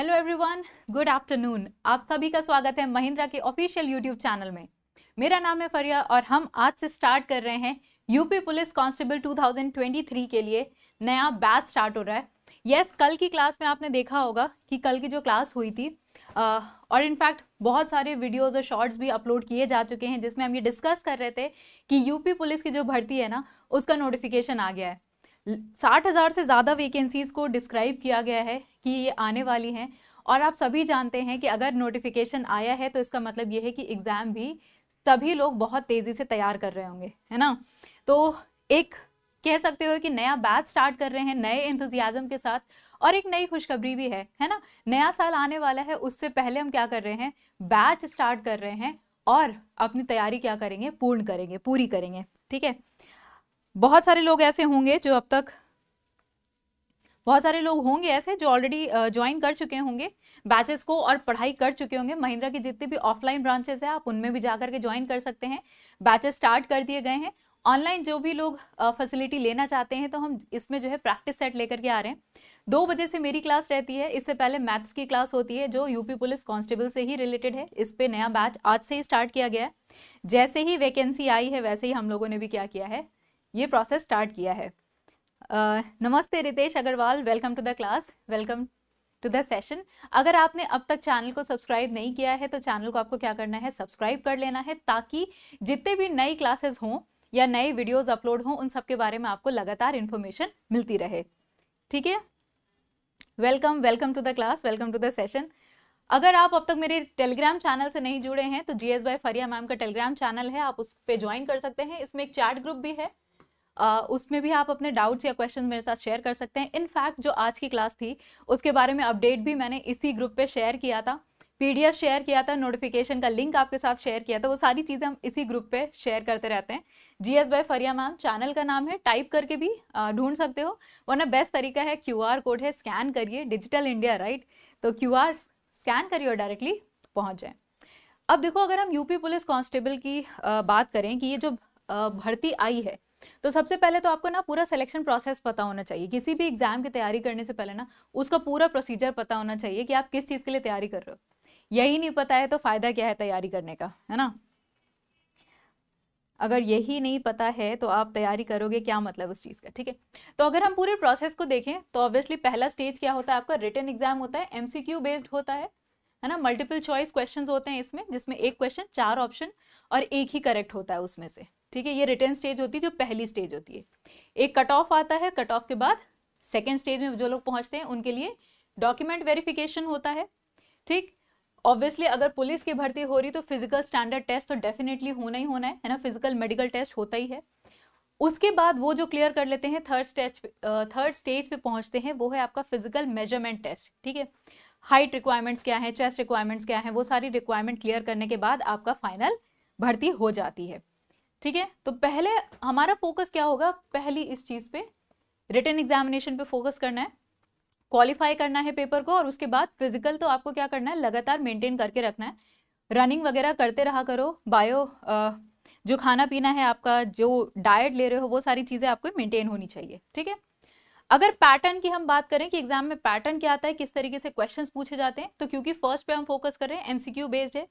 Hello everyone good afternoon आप सभी का स्वागत है महिंद्रा के ऑफिशियल यूट्यूब चैनल में मेरा नाम है फरिया और हम आज से स्टार्ट कर रहे हैं यूपी पुलिस कांस्टेबल 2023 के लिए नया बैच स्टार्ट हो रहा है यस yes, कल की क्लास में आपने देखा होगा कि कल की जो क्लास हुई थी आ, और इनफैक्ट बहुत सारे वीडियोज़ और शॉर्ट्स भी अपलोड किए जा चुके हैं जिसमें हम ये डिस्कस कर रहे थे कि यूपी पुलिस की जो भर्ती है ना उसका नोटिफिकेशन आ गया है साठ हज़ार से ज़्यादा वेकेंसीज़ को डिस्क्राइब किया गया है कि ये आने वाली हैं और आप सभी जानते हैं कि अगर नोटिफिकेशन आया है तो इसका मतलब ये है कि एग्ज़ाम भी सभी लोग बहुत तेज़ी से तैयार कर रहे होंगे है ना तो एक कह सकते हो कि नया बैच स्टार्ट कर रहे हैं नए इंतजियाजम के साथ और एक नई खुशखबरी भी है है ना नया साल आने वाला है उससे पहले हम क्या कर रहे हैं बैच स्टार्ट कर रहे हैं और अपनी तैयारी क्या करेंगे पूर्ण करेंगे पूरी करेंगे ठीक है बहुत सारे लोग ऐसे होंगे जो अब तक बहुत सारे लोग होंगे ऐसे जो ऑलरेडी ज्वाइन कर चुके होंगे बैचेस को और पढ़ाई कर चुके होंगे महिंद्रा की जितने भी ऑफलाइन ब्रांचेस हैं आप उनमें भी जाकर के ज्वाइन कर सकते हैं बैचेस स्टार्ट कर दिए गए हैं ऑनलाइन जो भी लोग फैसिलिटी लेना चाहते हैं तो हम इसमें जो है प्रैक्टिस सेट लेकर के आ रहे हैं दो बजे से मेरी क्लास रहती है इससे पहले मैथ्स की क्लास होती है जो यूपी पुलिस कांस्टेबल से ही रिलेटेड है इस पर नया बैच आज से ही स्टार्ट किया गया है जैसे ही वैकेंसी आई है वैसे ही हम लोगों ने भी क्या किया है ये प्रोसेस स्टार्ट किया है नमस्ते Ritesh Agrawal welcome to the class welcome to the session अगर आपने अब तक चैनल को सब्सक्राइब नहीं किया है तो चैनल को आपको क्या करना है सब्सक्राइब कर लेना है ताकि जितने भी नई क्लासेस हों या नए वीडियोस अपलोड हों उन सब के बारे में आपको लगातार इन्फॉर्मेशन मिलती रहे ठीक है welcome welcome to the class welcome to the session अगर आप अब तक मेरे टेलीग्राम चैनल से नहीं जुड़े हैं तो G S by Fariya ma'am का टेलीग्राम चैनल है आप उस पर ज्वाइन कर सकते हैं इसमें एक चैट ग्रुप भी है उसमें भी आप अपने डाउट्स या क्वेश्चन मेरे साथ शेयर कर सकते हैं इनफैक्ट जो आज की क्लास थी उसके बारे में अपडेट भी मैंने इसी ग्रुप पे शेयर किया था पीडीएफ शेयर किया था नोटिफिकेशन का लिंक आपके साथ शेयर किया था वो सारी चीज़ें हम इसी ग्रुप पे शेयर करते रहते हैं G S by Fariya ma'am channel का नाम है टाइप करके भी ढूंढ सकते हो वरना बेस्ट तरीका है क्यू आर कोड है स्कैन करिए डिजिटल इंडिया राइट तो क्यू आर स्कैन करिए और डायरेक्टली पहुँच जाए अब देखो अगर हम यूपी पुलिस कांस्टेबल की बात करें कि ये जो भर्ती आई है तो सबसे पहले तो आपको ना पूरा सिलेक्शन प्रोसेस पता होना चाहिए किसी भी एग्जाम की तैयारी करने से पहले ना उसका पूरा प्रोसीजर पता होना चाहिए कि आप किस चीज़ के लिए तैयारी कर रहे हो यही नहीं पता है तो फ़ायदा क्या है तैयारी करने का है ना अगर यही नहीं पता है तो आप तैयारी करोगे क्या मतलब उस चीज़ का ठीक है तो अगर हम पूरे प्रोसेस को देखें तो ऑब्वियसली पहला स्टेज क्या होता है आपका रिटर्न एग्जाम होता है एमसीक्यू बेस्ड होता है है ना मल्टीपल चॉइस क्वेश्चंस होते हैं इसमें जिसमें एक क्वेश्चन चार ऑप्शन और एक ही करेक्ट होता है उसमें से ठीक है ये रिटर्न स्टेज होती है जो पहली स्टेज होती है एक कट ऑफ आता है कट ऑफ के बाद सेकेंड स्टेज में जो लोग पहुंचते हैं उनके लिए डॉक्यूमेंट वेरिफिकेशन होता है ठीक ऑब्वियसली अगर पुलिस की भर्ती हो रही तो फिजिकल स्टैंडर्ड टेस्ट तो डेफिनेटली होना ही होना है है ना फिजिकल मेडिकल टेस्ट होता ही है उसके बाद वो जो क्लियर कर लेते हैं थर्ड स्टेज थर्ड स्टेज पे पहुंचते हैं वो है आपका फिजिकल मेजरमेंट टेस्ट ठीक है हाइट रिक्वायरमेंट्स क्या है चेस्ट रिक्वायरमेंट्स क्या है वो सारी रिक्वायरमेंट क्लियर करने के बाद आपका फाइनल भर्ती हो जाती है ठीक है तो पहले हमारा फोकस क्या होगा पहली इस चीज़ पे रिटर्न एग्जामिनेशन पे फोकस करना है क्वालिफाई करना है पेपर को और उसके बाद फिजिकल तो आपको क्या करना है लगातार मेंटेन करके रखना है रनिंग वगैरह करते रहा करो बायो आ, जो खाना पीना है आपका जो डाइट ले रहे हो वो सारी चीज़ें आपको मेंटेन होनी चाहिए ठीक है अगर पैटर्न की हम बात करें कि एग्जाम में पैटर्न क्या आता है किस तरीके से क्वेश्चंस पूछे जाते हैं तो क्योंकि फर्स्ट पे हम फोकस कर रहे हैं एमसीक्यू बेस्ड है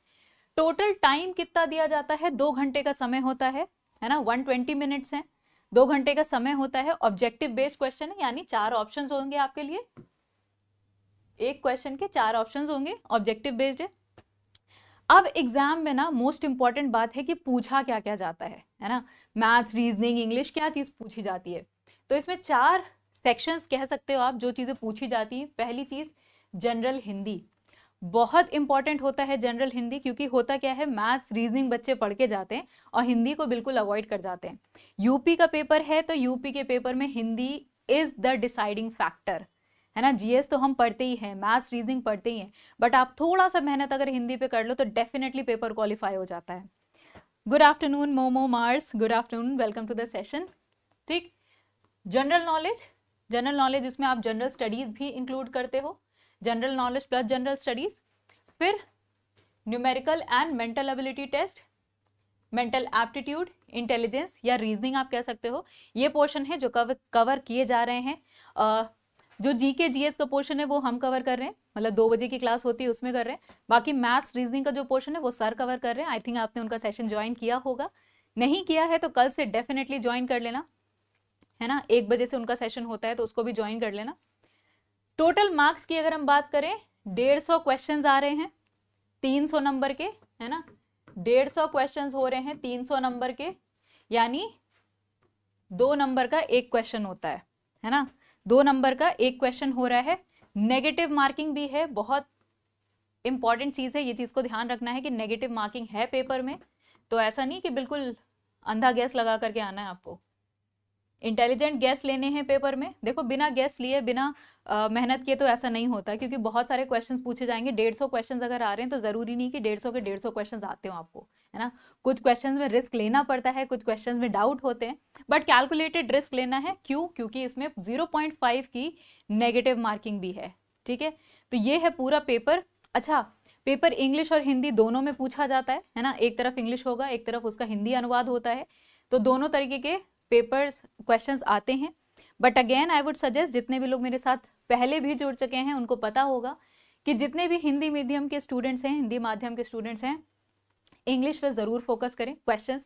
टोटल टाइम कितना दिया जाता है दो घंटे का समय होता है है ना ट्वेंटी मिनट्स है दो घंटे का समय होता है ऑब्जेक्टिव बेस्ड क्वेश्चन है यानी चार ऑप्शन होंगे आपके लिए एक क्वेश्चन के चार ऑप्शन होंगे ऑब्जेक्टिव बेस्ड है अब एग्जाम में ना मोस्ट इंपॉर्टेंट बात है कि पूछा क्या क्या जाता है है ना मैथ रीजनिंग इंग्लिश क्या चीज़ पूछी जाती है तो इसमें चार सेक्शंस कह सकते हो आप जो चीज़ें पूछी जाती हैं पहली चीज़ जनरल हिंदी बहुत इंपॉर्टेंट होता है जनरल हिंदी क्योंकि होता क्या है मैथ्स रीजनिंग बच्चे पढ़ के जाते हैं और हिंदी को बिल्कुल अवॉइड कर जाते हैं यूपी का पेपर है तो यूपी के पेपर में Hindi is the deciding factor है ना जीएस तो हम पढ़ते ही हैं मैथ्स रीजनिंग पढ़ते ही हैं बट आप थोड़ा सा मेहनत अगर हिंदी पे कर लो तो डेफिनेटली पेपर क्वालिफाई हो जाता है गुड आफ्टरनून मोमो मार्स good afternoon welcome to the session ठीक जनरल नॉलेज जनरल नॉलेज इसमें आप जनरल स्टडीज भी इंक्लूड करते हो general knowledge plus general studies फिर numerical and mental ability test mental aptitude intelligence या रीजनिंग आप कह सकते हो ये पोर्शन है जो कवर कवर किए जा रहे हैं जो जी के जी एस का पोर्शन है वो हम कवर कर रहे हैं मतलब दो बजे की क्लास होती है उसमें कर रहे हैं बाकी मैथ्स रीजनिंग का जो पोर्शन है वो सर कवर कर रहे हैं आई थिंक आपने उनका सेशन ज्वाइन किया होगा नहीं किया है तो कल से डेफिनेटली ज्वाइन कर लेना है ना एक बजे से उनका सेशन होता है तो उसको भी ज्वाइन कर लेना टोटल मार्क्स की अगर हम बात करें डेढ़ सौ क्वेश्चन आ रहे हैं तीन सौ नंबर के है ना डेढ़ सौ क्वेश्चन हो रहे हैं तीन सौ नंबर के यानी दो नंबर का एक क्वेश्चन होता है है ना दो नंबर का एक क्वेश्चन हो रहा है नेगेटिव मार्किंग भी है बहुत इंपॉर्टेंट चीज़ है ये चीज़ को ध्यान रखना है कि नेगेटिव मार्किंग है पेपर में तो ऐसा नहीं कि बिल्कुल अंधा गैस लगा करके आना है आपको इंटेलिजेंट गैस लेने हैं पेपर में देखो बिना गैस लिए बिना मेहनत किए तो ऐसा नहीं होता क्योंकि बहुत सारे क्वेश्चंस पूछे जाएंगे डेढ़ सौ क्वेश्चन अगर आ रहे हैं तो ज़रूरी नहीं कि डेढ़ सौ के डेढ़ सौ क्वेश्चन आते हो आपको है ना कुछ क्वेश्चंस में रिस्क लेना पड़ता है कुछ क्वेश्चंस में डाउट होते हैं बट कैलकुलेटेड रिस्क लेना है क्यों क्योंकि इसमें जीरो पॉइंट फाइव की नेगेटिव मार्किंग भी है ठीक है तो ये है पूरा पेपर अच्छा पेपर इंग्लिश और हिंदी दोनों में पूछा जाता है है ना एक तरफ इंग्लिश होगा एक तरफ उसका हिंदी अनुवाद होता है तो दोनों तरीके के पेपर्स क्वेश्चंस आते हैं but again I would suggest जितने भी लोग मेरे साथ पहले भी जुड़ चुके हैं उनको पता होगा कि जितने भी हिंदी मीडियम के स्टूडेंट्स हैं हिंदी माध्यम के स्टूडेंट्स हैं इंग्लिश पर ज़रूर फोकस करें क्वेश्चन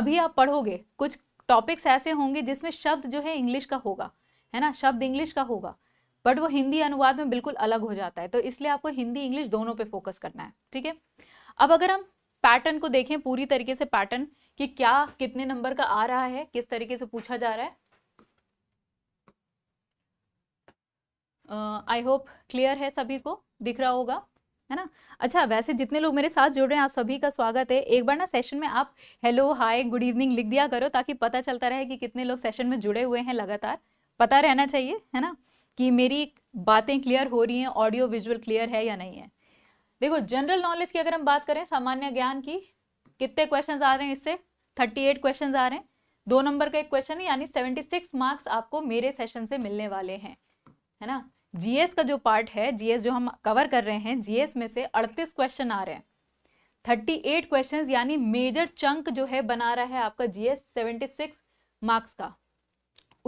अभी आप पढ़ोगे कुछ टॉपिक्स ऐसे होंगे जिसमें शब्द जो है इंग्लिश का होगा है ना शब्द इंग्लिश का होगा बट वो हिंदी अनुवाद में बिल्कुल अलग हो जाता है तो इसलिए आपको हिंदी इंग्लिश दोनों पे फोकस करना है ठीक है अब अगर हम पैटर्न को देखें पूरी तरीके से पैटर्न कि क्या कितने नंबर का आ रहा है किस तरीके से पूछा जा रहा है आई होप क्लियर है सभी को दिख रहा होगा है ना अच्छा वैसे जितने लोग मेरे साथ जुड़ रहे हैं आप सभी का स्वागत है एक बार ना सेशन में आप हेलो हाय गुड इवनिंग लिख दिया करो ताकि पता चलता रहे कि कितने लोग सेशन में जुड़े हुए हैं लगातार पता रहना चाहिए है ना कि मेरी बातें क्लियर हो रही हैं ऑडियो विजुअल क्लियर है या नहीं है देखो जनरल नॉलेज की अगर हम बात करें सामान्य ज्ञान की कितने क्वेश्चन आ रहे हैं इससे थर्टी एट क्वेश्चन आ रहे हैं दो नंबर का एक क्वेश्चन है यानी सेवेंटी सिक्स मार्क्स आपको मेरे सेशन से मिलने वाले हैं है ना जीएस का जो पार्ट है जीएस जो हम कवर कर रहे हैं जीएस में से अड़तीस क्वेश्चन आ रहे हैं थर्टी एट क्वेश्चन यानी मेजर चंक जो है बना रहा है आपका जीएस सेवेंटी सिक्स मार्क्स का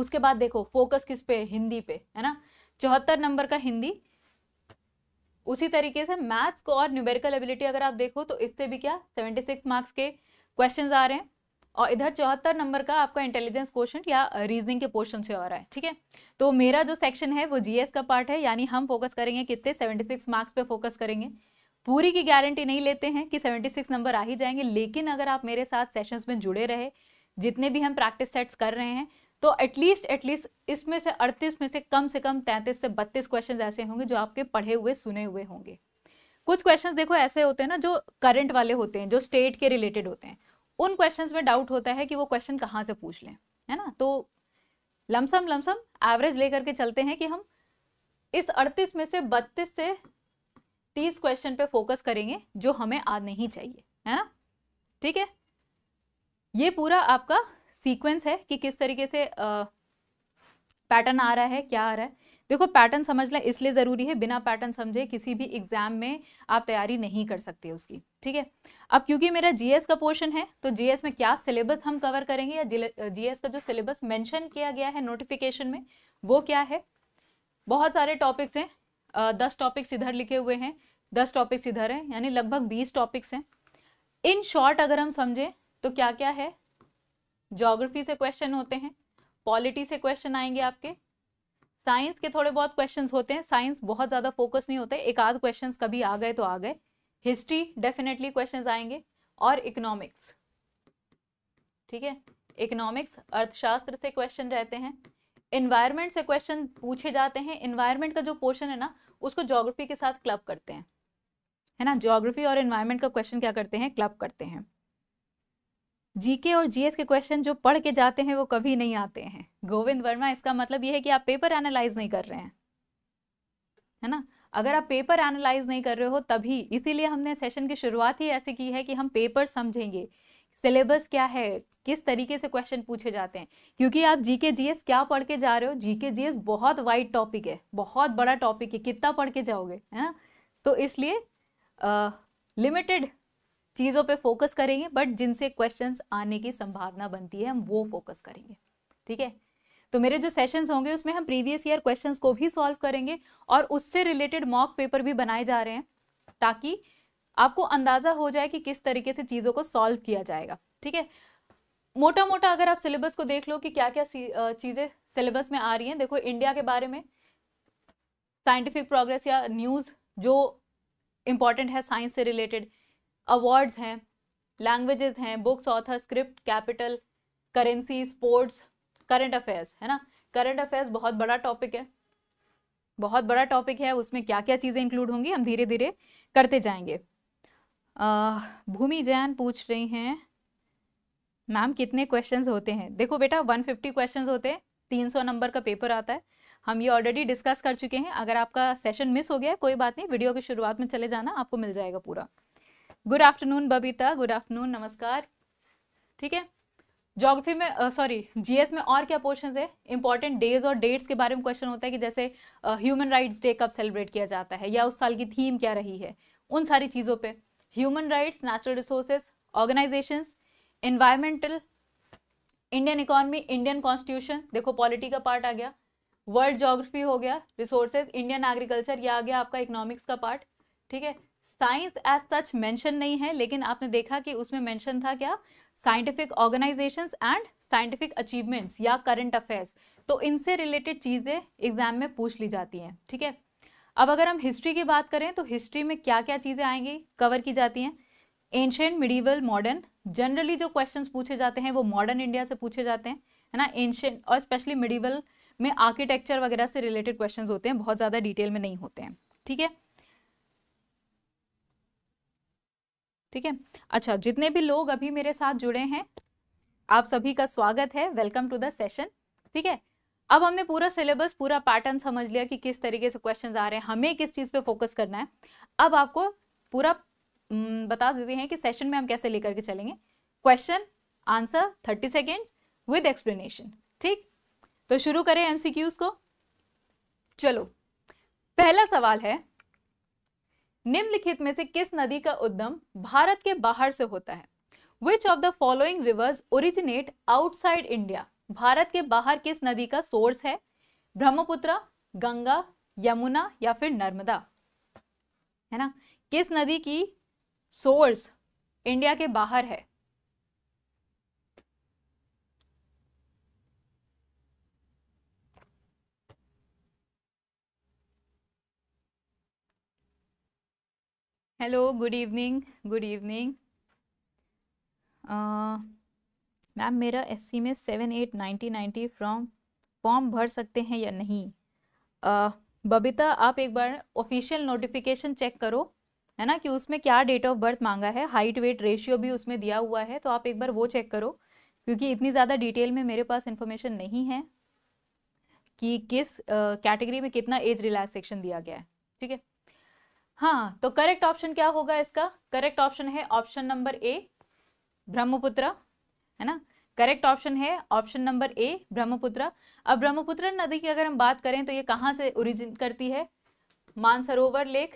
उसके बाद देखो फोकस किस पे हिंदी पे है ना चौहत्तर नंबर का हिंदी उसी तरीके से मैथ्स को और न्यूमेरिकल एबिलिटी अगर आप देखो तो इससे भी क्या 76 मार्क्स के क्वेश्चंस आ रहे हैं और इधर चौहत्तर नंबर का आपका इंटेलिजेंस क्वेश्चन या रीजनिंग के पोर्शन से आ रहा है ठीक है तो मेरा जो सेक्शन है वो जीएस का पार्ट है यानी हम फोकस करेंगे कितने 76 मार्क्स पे फोकस करेंगे पूरी की गारंटी नहीं लेते हैं कि सिक्स नंबर आ ही जाएंगे लेकिन अगर आप मेरे साथ सेशंस में जुड़े रहे जितने भी हम प्रैक्टिस सेट्स कर रहे हैं तो एटलीस्ट एटलीस्ट इसमें से अड़तीस में से कम से कम तैंतीस से बत्तीस क्वेश्चन ऐसे होंगे जो आपके पढ़े हुए सुने हुए होंगे कुछ क्वेश्चंस देखो ऐसे होते हैं ना जो करंट वाले होते हैं जो स्टेट के रिलेटेड होते हैं उन क्वेश्चंस में डाउट होता है कि वो क्वेश्चन कहाँ से पूछ लें है ना तो लमसम लमसम एवरेज लेकर के चलते हैं कि हम इस अड़तीस में से बत्तीस से तीस क्वेश्चन पे फोकस करेंगे जो हमें आ नहीं चाहिए है ना ठीक है ये पूरा आपका सीक्वेंस है कि किस तरीके से पैटर्न आ रहा है क्या आ रहा है देखो पैटर्न समझना इसलिए ज़रूरी है बिना पैटर्न समझे किसी भी एग्जाम में आप तैयारी नहीं कर सकते उसकी ठीक है अब क्योंकि मेरा जीएस का पोर्शन है तो जीएस में क्या सिलेबस हम कवर करेंगे या जीएस का जो सिलेबस मेंशन किया गया है नोटिफिकेशन में वो क्या है बहुत सारे टॉपिक्स हैं दस टॉपिक्स इधर लिखे हुए हैं दस टॉपिक्स इधर हैं यानी लगभग बीस टॉपिक्स हैं इन शॉर्ट अगर हम समझें तो क्या क्या है ज्योग्राफी से क्वेश्चन होते हैं पॉलिटी से क्वेश्चन आएंगे आपके साइंस के थोड़े बहुत क्वेश्चंस होते हैं साइंस बहुत ज़्यादा फोकस नहीं होते एक आध क्वेश्चन कभी आ गए तो आ गए हिस्ट्री डेफिनेटली क्वेश्चन आएंगे और इकोनॉमिक्स ठीक है इकोनॉमिक्स अर्थशास्त्र से क्वेश्चन रहते हैं इन्वायरमेंट से क्वेश्चन पूछे जाते हैं इन्वायरमेंट का जो पोर्शन है ना उसको ज्योग्राफी के साथ क्लब करते हैं है ना ज्योग्राफी और इन्वायरमेंट का क्वेश्चन क्या करते हैं क्लब करते हैं जीके और जीएस के क्वेश्चन जो पढ़ के जाते हैं वो कभी नहीं आते हैं गोविंद वर्मा इसका मतलब ये है कि आप पेपर एनालाइज नहीं कर रहे हैं है ना अगर आप पेपर एनालाइज नहीं कर रहे हो तभी इसीलिए हमने सेशन की शुरुआत ही ऐसे की है कि हम पेपर समझेंगे सिलेबस क्या है किस तरीके से क्वेश्चन पूछे जाते हैं क्योंकि आप जीके जीएस क्या पढ़ के जा रहे हो जीके जीएस बहुत वाइड टॉपिक है बहुत बड़ा टॉपिक है कितना पढ़ के जाओगे है ना तो इसलिए लिमिटेड चीज़ों पे फोकस करेंगे बट जिनसे क्वेश्चंस आने की संभावना बनती है हम वो फोकस करेंगे ठीक है तो मेरे जो सेशंस होंगे उसमें हम प्रीवियस ईयर क्वेश्चंस को भी सॉल्व करेंगे और उससे रिलेटेड मॉक पेपर भी बनाए जा रहे हैं ताकि आपको अंदाज़ा हो जाए कि किस तरीके से चीज़ों को सॉल्व किया जाएगा ठीक है मोटा मोटा अगर आप सिलेबस को देख लो कि क्या क्या चीज़ें सिलेबस में आ रही हैं देखो इंडिया के बारे में साइंटिफिक प्रोग्रेस या न्यूज़ जो इम्पॉर्टेंट है साइंस से रिलेटेड अवार्ड्स हैं लैंग्वेजेस हैं books author script capital currency sports current affairs है ना करंट अफेयर्स बहुत बड़ा टॉपिक है बहुत बड़ा टॉपिक है उसमें क्या क्या चीज़ें इंक्लूड होंगी हम धीरे धीरे करते जाएंगे भूमि जैन पूछ रही हैं मैम कितने क्वेश्चंस होते हैं देखो बेटा 150 क्वेश्चंस होते हैं 300 नंबर का पेपर आता है हम ये ऑलरेडी डिस्कस कर चुके हैं अगर आपका सेशन मिस हो गया कोई बात नहीं वीडियो की शुरुआत में चले जाना आपको मिल जाएगा पूरा good afternoon Babita good afternoon नमस्कार ठीक है जोग्राफी में सॉरी uh, जीएस में और क्या पोर्शन है इंपॉर्टेंट डेज और डेट्स के बारे में क्वेश्चन होता है कि जैसे ह्यूमन राइट्स डे कब सेलिब्रेट किया जाता है या उस साल की थीम क्या रही है उन सारी चीज़ों पे human rights natural resources organisations environmental Indian economy Indian constitution देखो पॉलिटी का पार्ट आ गया वर्ल्ड जोग्राफी हो गया रिसोर्सेज इंडियन एग्रीकल्चर या आ गया आपका इकोनॉमिक्स का पार्ट ठीक है साइंस एज सच मेंशन नहीं है लेकिन आपने देखा कि उसमें मेंशन था क्या scientific organisations and scientific achievements या करंट अफेयर्स तो इनसे रिलेटेड चीज़ें एग्जाम में पूछ ली जाती हैं ठीक है अब अगर हम हिस्ट्री की बात करें तो हिस्ट्री में क्या क्या चीज़ें आएंगी कवर की जाती हैं एंशेंट मिडीवल मॉडर्न जनरली जो क्वेश्चन पूछे जाते हैं वो मॉडर्न इंडिया से पूछे जाते हैं है ना एंशेंट और स्पेशली मिडीवल में आर्किटेक्चर वगैरह से रिलेटेड क्वेश्चन होते हैं बहुत ज़्यादा डिटेल में नहीं होते हैं ठीक है ठीक है अच्छा जितने भी लोग अभी मेरे साथ जुड़े हैं आप सभी का स्वागत है वेलकम टू द सेशन ठीक है अब हमने पूरा सिलेबस पूरा पैटर्न समझ लिया कि किस तरीके से क्वेश्चन आ रहे हैं हमें किस चीज़ पे फोकस करना है अब आपको पूरा हम्म, बता देते हैं कि सेशन में हम कैसे लेकर के चलेंगे question answer thirty seconds with explanation ठीक तो शुरू करें एमसीक्यूज को चलो पहला सवाल है निम्नलिखित में से किस नदी का उद्गम भारत के बाहर से होता है which of the following rivers originate outside India Bharat के बाहर किस नदी का सोर्स है ब्रह्मपुत्र गंगा यमुना या फिर नर्मदा है ना किस नदी की सोर्स इंडिया के बाहर है hello good evening good evening ma'am मेरा एससी में seven eight ninety ninety from form भर सकते हैं या नहीं uh, बबीता आप एक बार ऑफिशियल नोटिफिकेशन चेक करो है ना कि उसमें क्या डेट ऑफ बर्थ मांगा है हाइट वेट रेशियो भी उसमें दिया हुआ है तो आप एक बार वो चेक करो क्योंकि इतनी ज़्यादा डिटेल में मेरे पास इन्फॉर्मेशन नहीं है कि किस कैटेगरी uh, में कितना एज रिलैक्सेशन दिया गया है ठीक है हाँ तो करेक्ट ऑप्शन क्या होगा इसका करेक्ट ऑप्शन है ऑप्शन नंबर ए ब्रह्मपुत्र है ना करेक्ट ऑप्शन है ऑप्शन नंबर ए ब्रह्मपुत्र अब ब्रह्मपुत्र नदी की अगर हम बात करें तो ये कहाँ से ओरिजिन करती है मानसरोवर लेक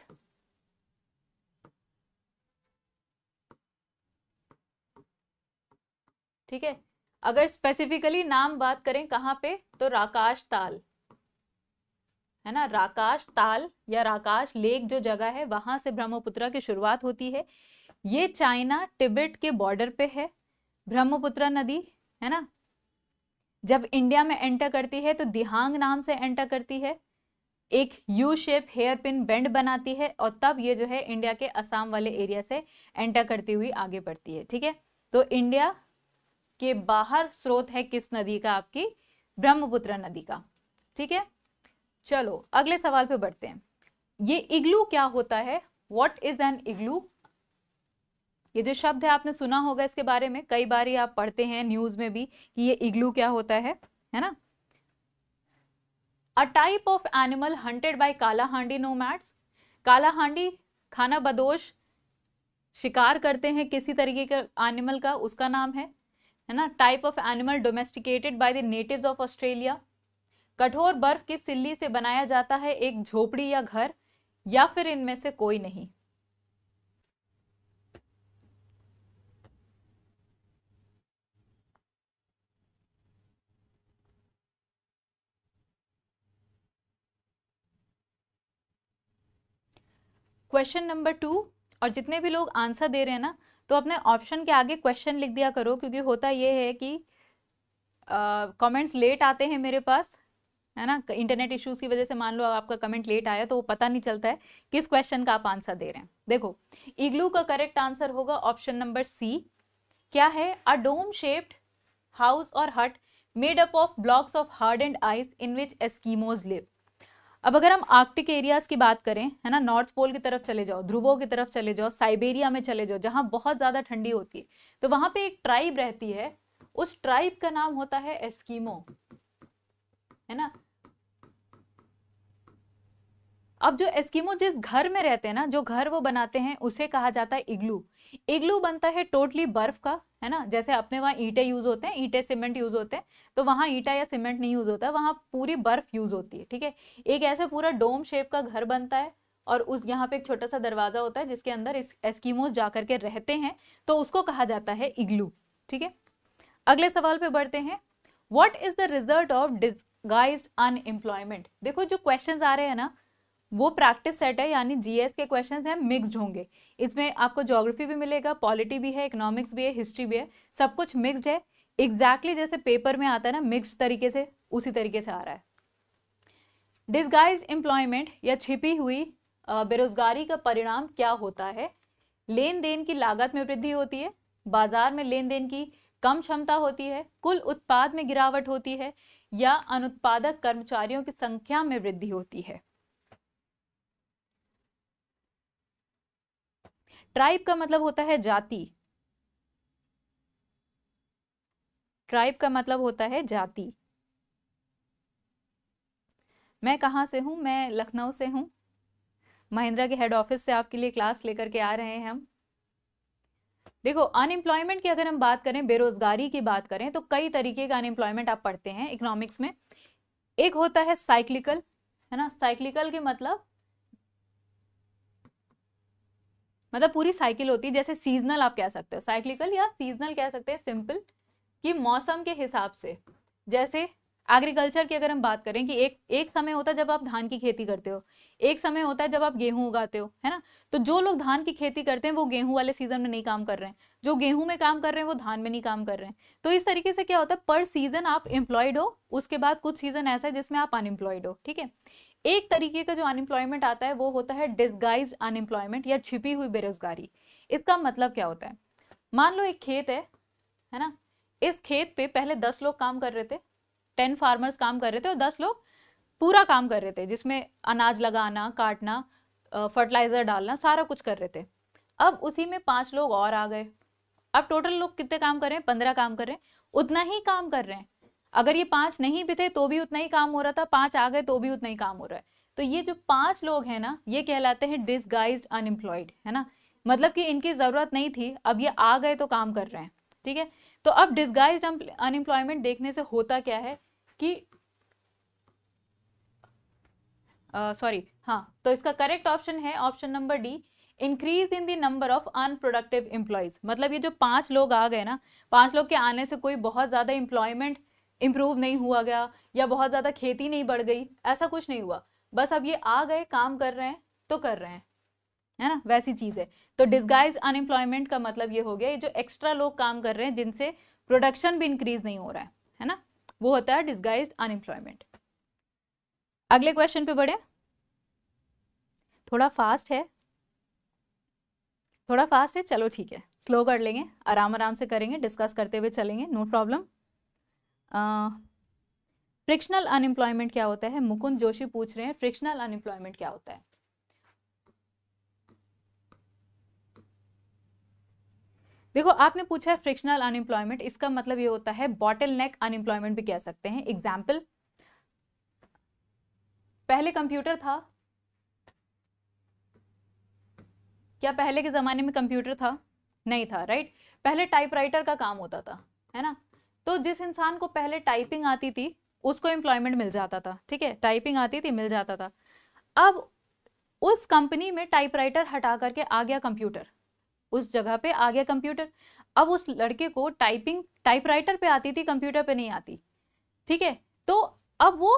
ठीक है अगर स्पेसिफिकली नाम बात करें कहाँ पे तो राकाश ताल है ना राकाश ताल या राकाश लेक जो जगह है वहां से ब्रह्मपुत्र की शुरुआत होती है ये चाइना टिबेट के बॉर्डर पे है ब्रह्मपुत्र नदी है ना जब इंडिया में एंटर करती है तो दिहांग नाम से एंटर करती है एक U shape hairpin bend बनाती है और तब ये जो है इंडिया के असम वाले एरिया से एंटर करती हुई आगे बढ़ती है ठीक है तो इंडिया के बाहर स्रोत है किस नदी का आपकी ब्रह्मपुत्र नदी का ठीक है चलो अगले सवाल पे बढ़ते हैं ये इग्लू क्या होता है वॉट इज एन इग्लू ये जो शब्द है आपने सुना होगा इसके बारे में कई बार ही आप पढ़ते हैं न्यूज में भी कि ये इग्लू क्या होता है है ना a type of animal hunted by mats काला हांडी खाना बदोश शिकार करते हैं किसी तरीके का एनिमल का उसका नाम है है ना type of animal domesticated by the natives of Australia कठोर बर्फ की सिल्ली से बनाया जाता है एक झोपड़ी या घर या फिर इनमें से कोई नहीं क्वेश्चन नंबर टू और जितने भी लोग आंसर दे रहे हैं ना तो अपने ऑप्शन के आगे क्वेश्चन लिख दिया करो क्योंकि होता यह है कि कमेंट्स लेट आते हैं मेरे पास है ना इंटरनेट इश्यूज की वजह से मान लो आपका कमेंट लेट आया तो वो पता नहीं चलता है किस क्वेश्चन का आप आंसर दे रहे हैं देखो इग्लू का करेक्ट आंसर होगा ऑप्शन नंबर सी क्या है अ डोम शेप्ड हाउस और hut made up of blocks of hard and ice in which Eskimos live अब अगर हम आर्कटिक एरियाज की बात करें है ना नॉर्थ पोल की तरफ चले जाओ ध्रुवों की तरफ चले जाओ साइबेरिया में चले जाओ जहां बहुत ज़्यादा ठंडी होती है तो वहां पे एक ट्राइब रहती है उस ट्राइब का नाम होता है एस्कीमो है ना अब जो एस्किमो जिस घर में रहते हैं ना जो घर वो बनाते हैं उसे कहा जाता है इग्लू इग्लू बनता है टोटली बर्फ का है ना जैसे अपने वहाँ ईटे यूज होते हैं ईटे सीमेंट यूज होते हैं तो वहाँ ईटा या सीमेंट नहीं यूज होता है वहाँ पूरी बर्फ यूज होती है ठीक है एक ऐसे पूरा डोम शेप का घर बनता है और उस यहाँ पे एक छोटा सा दरवाजा होता है जिसके अंदर इस एस्कीमोज जा करके रहते हैं तो उसको कहा जाता है इग्लू ठीक है अगले सवाल पे बढ़ते हैं what is the result of disguise unemployment देखो जो क्वेश्चन आ रहे हैं ना वो प्रैक्टिस सेट है यानी जीएस के क्वेश्चंस हैं मिक्स्ड होंगे इसमें आपको ज्योग्राफी भी मिलेगा पॉलिटी भी है इकोनॉमिक्स भी है हिस्ट्री भी है सब कुछ मिक्स्ड है एग्जैक्टली exactly जैसे पेपर में आता है ना मिक्स्ड तरीके से उसी तरीके से आ रहा है डिस्गाइज एम्प्लॉयमेंट या छिपी हुई बेरोजगारी का परिणाम क्या होता है लेन देन की लागत में वृद्धि होती है बाजार में लेन देन की कम क्षमता होती है कुल उत्पाद में गिरावट होती है या अनुत्पादक कर्मचारियों की संख्या में वृद्धि होती है ट्राइब का मतलब होता है जाति ट्राइब का मतलब होता है जाति मैं कहाँ से हूँ मैं लखनऊ से हूँ महिंद्रा के हेड ऑफिस से आपके लिए क्लास लेकर के आ रहे हैं हम देखो अनएम्प्लॉयमेंट की अगर हम बात करें बेरोजगारी की बात करें तो कई तरीके का अनएम्प्लॉयमेंट आप पढ़ते हैं इकोनॉमिक्स में एक होता है साइक्लिकल है ना साइक्लिकल के मतलब मतलब पूरी साइकिल होती है जैसे सीजनल आप कह सकते हो साइक्लिकल या सीजनल कह सकते हैं सिंपल कि मौसम के हिसाब से जैसे एग्रीकल्चर की अगर हम बात करें कि एक एक समय होता है जब आप धान की खेती करते हो एक समय होता है जब आप गेहूं उगाते हो है ना तो जो लोग धान की खेती करते हैं वो गेहूं वाले सीजन में नहीं काम कर रहे हैं जो गेहूं में काम कर रहे हैं वो धान में नहीं काम कर रहे हैं तो इस तरीके से क्या होता है पर सीजन आप एम्प्लॉयड हो उसके बाद कुछ सीजन ऐसा है जिसमें आप अनएम्प्लॉयड हो ठीक है एक तरीके का जो अनएम्प्लॉयमेंट आता है वो होता है डिस्गाइज अनएम्प्लॉयमेंट या छिपी हुई बेरोजगारी इसका मतलब क्या होता है मान लो एक खेत है है ना इस खेत पे पहले दस लोग काम कर रहे थे टेन फार्मर्स काम कर रहे थे और दस लोग पूरा काम कर रहे थे जिसमें अनाज लगाना काटना फर्टिलाइजर डालना सारा कुछ कर रहे थे अब उसी में पांच लोग और आ गए अब टोटल लोग कितने काम कर रहे हैं पंद्रह काम कर रहे हैं उतना ही काम कर रहे हैं अगर ये पांच नहीं भी थे तो भी उतना ही काम हो रहा था पांच आ गए तो भी उतना ही काम हो रहा है तो ये जो पांच लोग हैं ना ये कहलाते हैं डिसगाइज अनएम्प्लॉयड है ना मतलब कि इनकी ज़रूरत नहीं थी अब ये आ गए तो काम कर रहे हैं ठीक है तो अब डिसगाइज अनएम्प्लॉयमेंट देखने से होता क्या है कि सॉरी uh, हाँ तो इसका करेक्ट ऑप्शन है option number D increase in the number of unproductive employees मतलब ये जो पांच लोग आ गए ना पांच लोग के आने से कोई बहुत ज़्यादा एम्प्लॉयमेंट इम्प्रूव नहीं हुआ गया या बहुत ज़्यादा खेती नहीं बढ़ गई ऐसा कुछ नहीं हुआ बस अब ये आ गए काम कर रहे हैं तो कर रहे हैं है ना वैसी चीज़ है तो डिस्गाइज अनएम्प्लॉयमेंट का मतलब ये हो गया जो एक्स्ट्रा लोग काम कर रहे हैं जिनसे प्रोडक्शन भी इंक्रीज नहीं हो रहा है है ना वो होता है डिस्गाइज अनएम्प्लॉयमेंट अगले क्वेश्चन पे बढ़े थोड़ा फास्ट है थोड़ा फास्ट है चलो ठीक है स्लो कर लेंगे आराम आराम से करेंगे डिस्कस करते हुए चलेंगे नो प्रॉब्लम फ्रिक्शनल अनएम्प्लॉयमेंट क्या होता है मुकुंद जोशी पूछ रहे हैं फ्रिक्शनल अनएम्प्लॉयमेंट क्या होता है देखो आपने पूछा है फ्रिक्शनल अनएम्प्लॉयमेंट इसका मतलब ये होता है बॉटल नेक अनएम्प्लॉयमेंट भी कह सकते हैं एग्जाम्पल पहले कंप्यूटर था क्या पहले के ज़माने में कंप्यूटर था नहीं था राइट पहले टाइपराइटर का काम होता था है ना तो जिस इंसान को पहले टाइपिंग आती थी उसको एम्प्लॉयमेंट मिल जाता था ठीक है टाइपिंग आती थी मिल जाता था अब उस कंपनी में टाइपराइटर हटा करके आ गया कंप्यूटर उस जगह पे आ गया कंप्यूटर अब उस लड़के को टाइपिंग टाइपराइटर पे आती थी कंप्यूटर पे नहीं आती ठीक है तो अब वो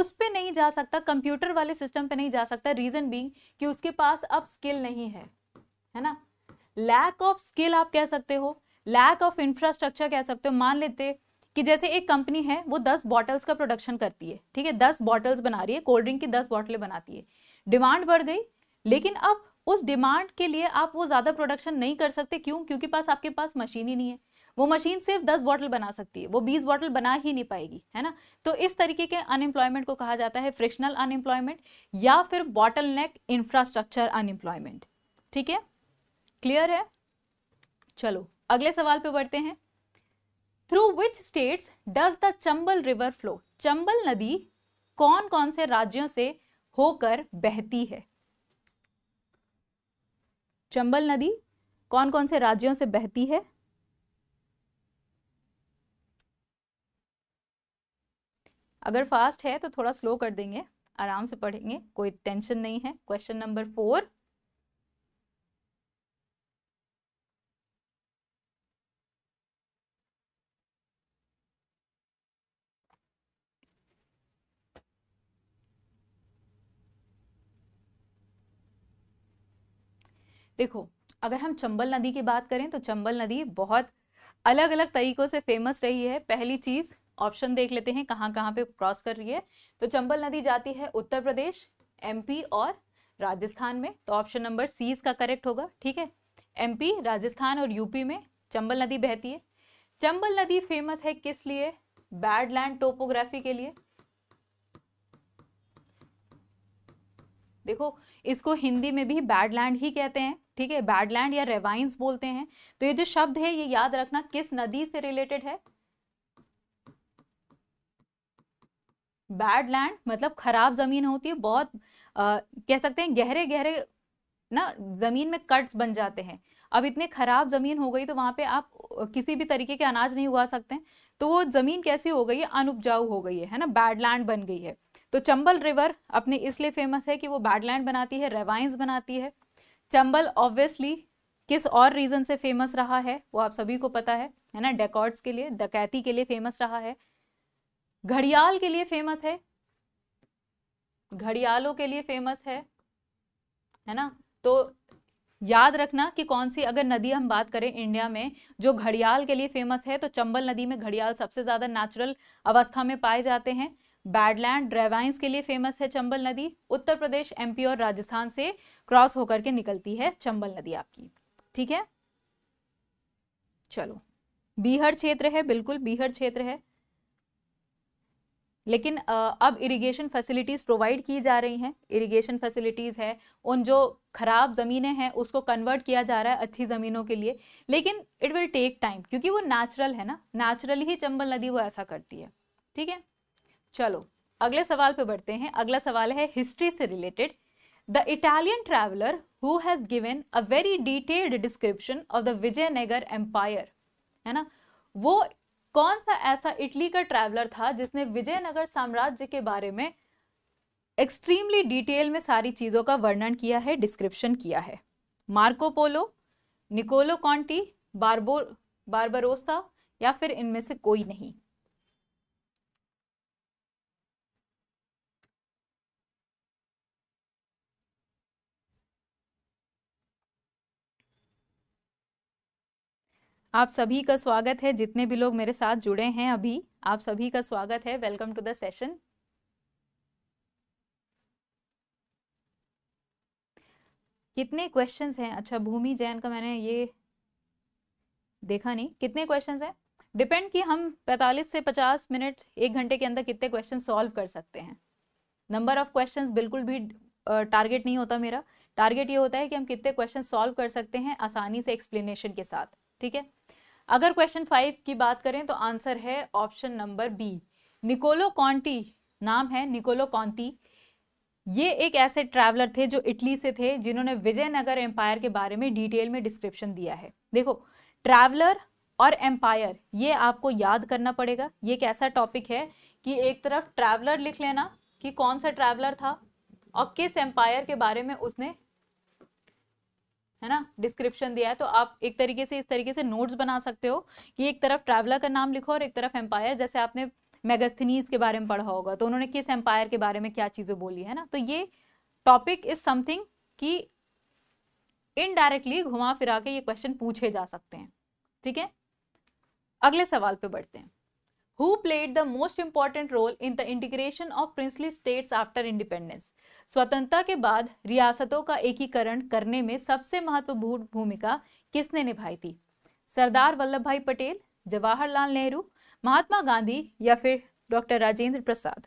उस पर नहीं जा सकता कंप्यूटर वाले सिस्टम पे नहीं जा सकता रीजन बींग कि उसके पास अब स्किल नहीं है है ना लैक ऑफ स्किल आप कह सकते हो लैक ऑफ इंफ्रास्ट्रक्चर कह सकते हो मान लेते कि जैसे एक कंपनी है वो दस बॉटल्स का प्रोडक्शन करती है ठीक है दस बॉटल्स बना रही है कोल्ड ड्रिंक की दस बॉटलें बनाती है डिमांड बढ़ गई लेकिन अब उस डिमांड के लिए आप वो ज़्यादा प्रोडक्शन नहीं कर सकते क्यों क्योंकि पास आपके पास मशीन ही नहीं है वो मशीन सिर्फ दस बॉटल बना सकती है वो बीस बॉटल बना ही नहीं पाएगी है ना तो इस तरीके के अनएम्प्लॉयमेंट को कहा जाता है फ्रिक्शनल अनएम्प्लॉयमेंट या फिर बॉटल नेक इंफ्रास्ट्रक्चर अनएम्प्लॉयमेंट ठीक है क्लियर है चलो अगले सवाल पे बढ़ते हैं through which states does the Chambal river flow Chambal नदी कौन कौन से राज्यों से होकर बहती है चंबल नदी कौन कौन से राज्यों से बहती है अगर फास्ट है तो थोड़ा स्लो कर देंगे आराम से पढ़ेंगे कोई टेंशन नहीं है क्वेश्चन नंबर फोर देखो अगर हम चंबल नदी की बात करें तो चंबल नदी बहुत अलग अलग तरीकों से फेमस रही है पहली चीज़ ऑप्शन देख लेते हैं कहाँ कहाँ पे क्रॉस कर रही है तो चंबल नदी जाती है उत्तर प्रदेश एमपी और राजस्थान में तो ऑप्शन नंबर सी इसका करेक्ट होगा ठीक है एमपी राजस्थान और यूपी में चंबल नदी बहती है चंबल नदी फेमस है किस लिए बैड लैंड टोपोग्राफी के लिए देखो इसको हिंदी में भी बैडलैंड ही कहते हैं ठीक है बैडलैंड या रेवाइंस बोलते हैं तो ये जो शब्द है ये याद रखना किस नदी से रिलेटेड है बैडलैंड मतलब खराब जमीन होती है बहुत आ, कह सकते हैं गहरे गहरे ना जमीन में कट्स बन जाते हैं अब इतने खराब जमीन हो गई तो वहां पे आप किसी भी तरीके के अनाज नहीं उगा सकते तो वो जमीन कैसी हो गई है अनुपजाऊ हो गई है ना बैडलैंड बन गई है तो चंबल रिवर अपने इसलिए फेमस है कि वो बैडलैंड बनाती है रेवाइंस बनाती है चंबल ऑब्वियसली किस और रीज़न से फेमस रहा है वो आप सभी को पता है है ना डेकॉर्ड्स के लिए डकैती के लिए फेमस रहा है घड़ियाल के लिए फेमस है घड़ियालों के लिए फेमस है है ना तो याद रखना कि कौन सी अगर नदी हम बात करें इंडिया में जो घड़ियाल के लिए फेमस है तो चंबल नदी में घड़ियाल सबसे ज़्यादा नेचुरल अवस्था में पाए जाते हैं बैडलैंड ड्रेवाइंस के लिए फेमस है चंबल नदी उत्तर प्रदेश एमपी और राजस्थान से क्रॉस होकर के निकलती है चंबल नदी आपकी ठीक है चलो बीहड़ क्षेत्र है बिल्कुल बीहड़ क्षेत्र है लेकिन अब इरिगेशन फैसिलिटीज़ प्रोवाइड की जा रही हैं इरिगेशन फैसिलिटीज़ है उन जो ख़राब ज़मीनें हैं उसको कन्वर्ट किया जा रहा है अच्छी ज़मीनों के लिए लेकिन इट विल टेक टाइम क्योंकि वो नेचुरल है ना नेचुरली ही चंबल नदी वो ऐसा करती है ठीक है चलो अगले सवाल पे बढ़ते हैं अगला सवाल है हिस्ट्री से related the Italian traveller who has given a very detailed description of the Vijayanagar empire है ना वो कौन सा ऐसा इटली का ट्रैवलर था जिसने विजयनगर साम्राज्य के बारे में एक्सट्रीमली डिटेल में सारी चीज़ों का वर्णन किया है डिस्क्रिप्शन किया है मार्को पोलो निकोलो कॉन्टी बार्बो बारबरोसा या फिर इनमें से कोई नहीं आप सभी का स्वागत है जितने भी लोग मेरे साथ जुड़े हैं अभी आप सभी का स्वागत है वेलकम टू द सेशन कितने क्वेश्चंस हैं अच्छा भूमि जैन का मैंने ये देखा नहीं कितने क्वेश्चंस हैं डिपेंड कि हम 45 से 50 मिनट एक घंटे के अंदर कितने क्वेश्चन सॉल्व कर सकते हैं नंबर ऑफ क्वेश्चन बिल्कुल भी टारगेट नहीं होता मेरा टारगेट ये होता है कि हम कितने क्वेश्चन सॉल्व कर सकते हैं आसानी से एक्सप्लेनेशन के साथ ठीक है अगर क्वेश्चन फाइव की बात करें तो आंसर है option number B Nicolo Conti नाम है निकोलो कॉन्टी ये एक ऐसे ट्रैवलर थे जो इटली से थे जिन्होंने विजयनगर एम्पायर के बारे में डिटेल में डिस्क्रिप्शन दिया है देखो ट्रैवलर और एम्पायर ये आपको याद करना पड़ेगा ये एक ऐसा टॉपिक है कि एक तरफ ट्रैवलर लिख लेना कि कौन सा ट्रैवलर था और किस एम्पायर के बारे में उसने है ना डिस्क्रिप्शन दिया है तो आप एक तरीके से इस तरीके से नोट्स बना सकते हो कि एक तरफ ट्रैवलर का नाम लिखो और एक तरफ एम्पायर जैसे आपने मेगास्थनीज के बारे में पढ़ा होगा तो उन्होंने किस एम्पायर के बारे में क्या चीज़ें बोली है ना तो ये टॉपिक इज समथिंग कि इनडायरेक्टली घुमा फिरा के ये क्वेश्चन पूछे जा सकते हैं ठीक है अगले सवाल पे बढ़ते हैं who played the most important role in the integration of princely states after independence स्वतंत्रता के बाद रियासतों का एकीकरण करने में सबसे महत्वपूर्ण भूमिका किसने निभाई थी सरदार वल्लभ भाई पटेल जवाहरलाल नेहरू महात्मा गांधी या फिर डॉक्टर राजेंद्र प्रसाद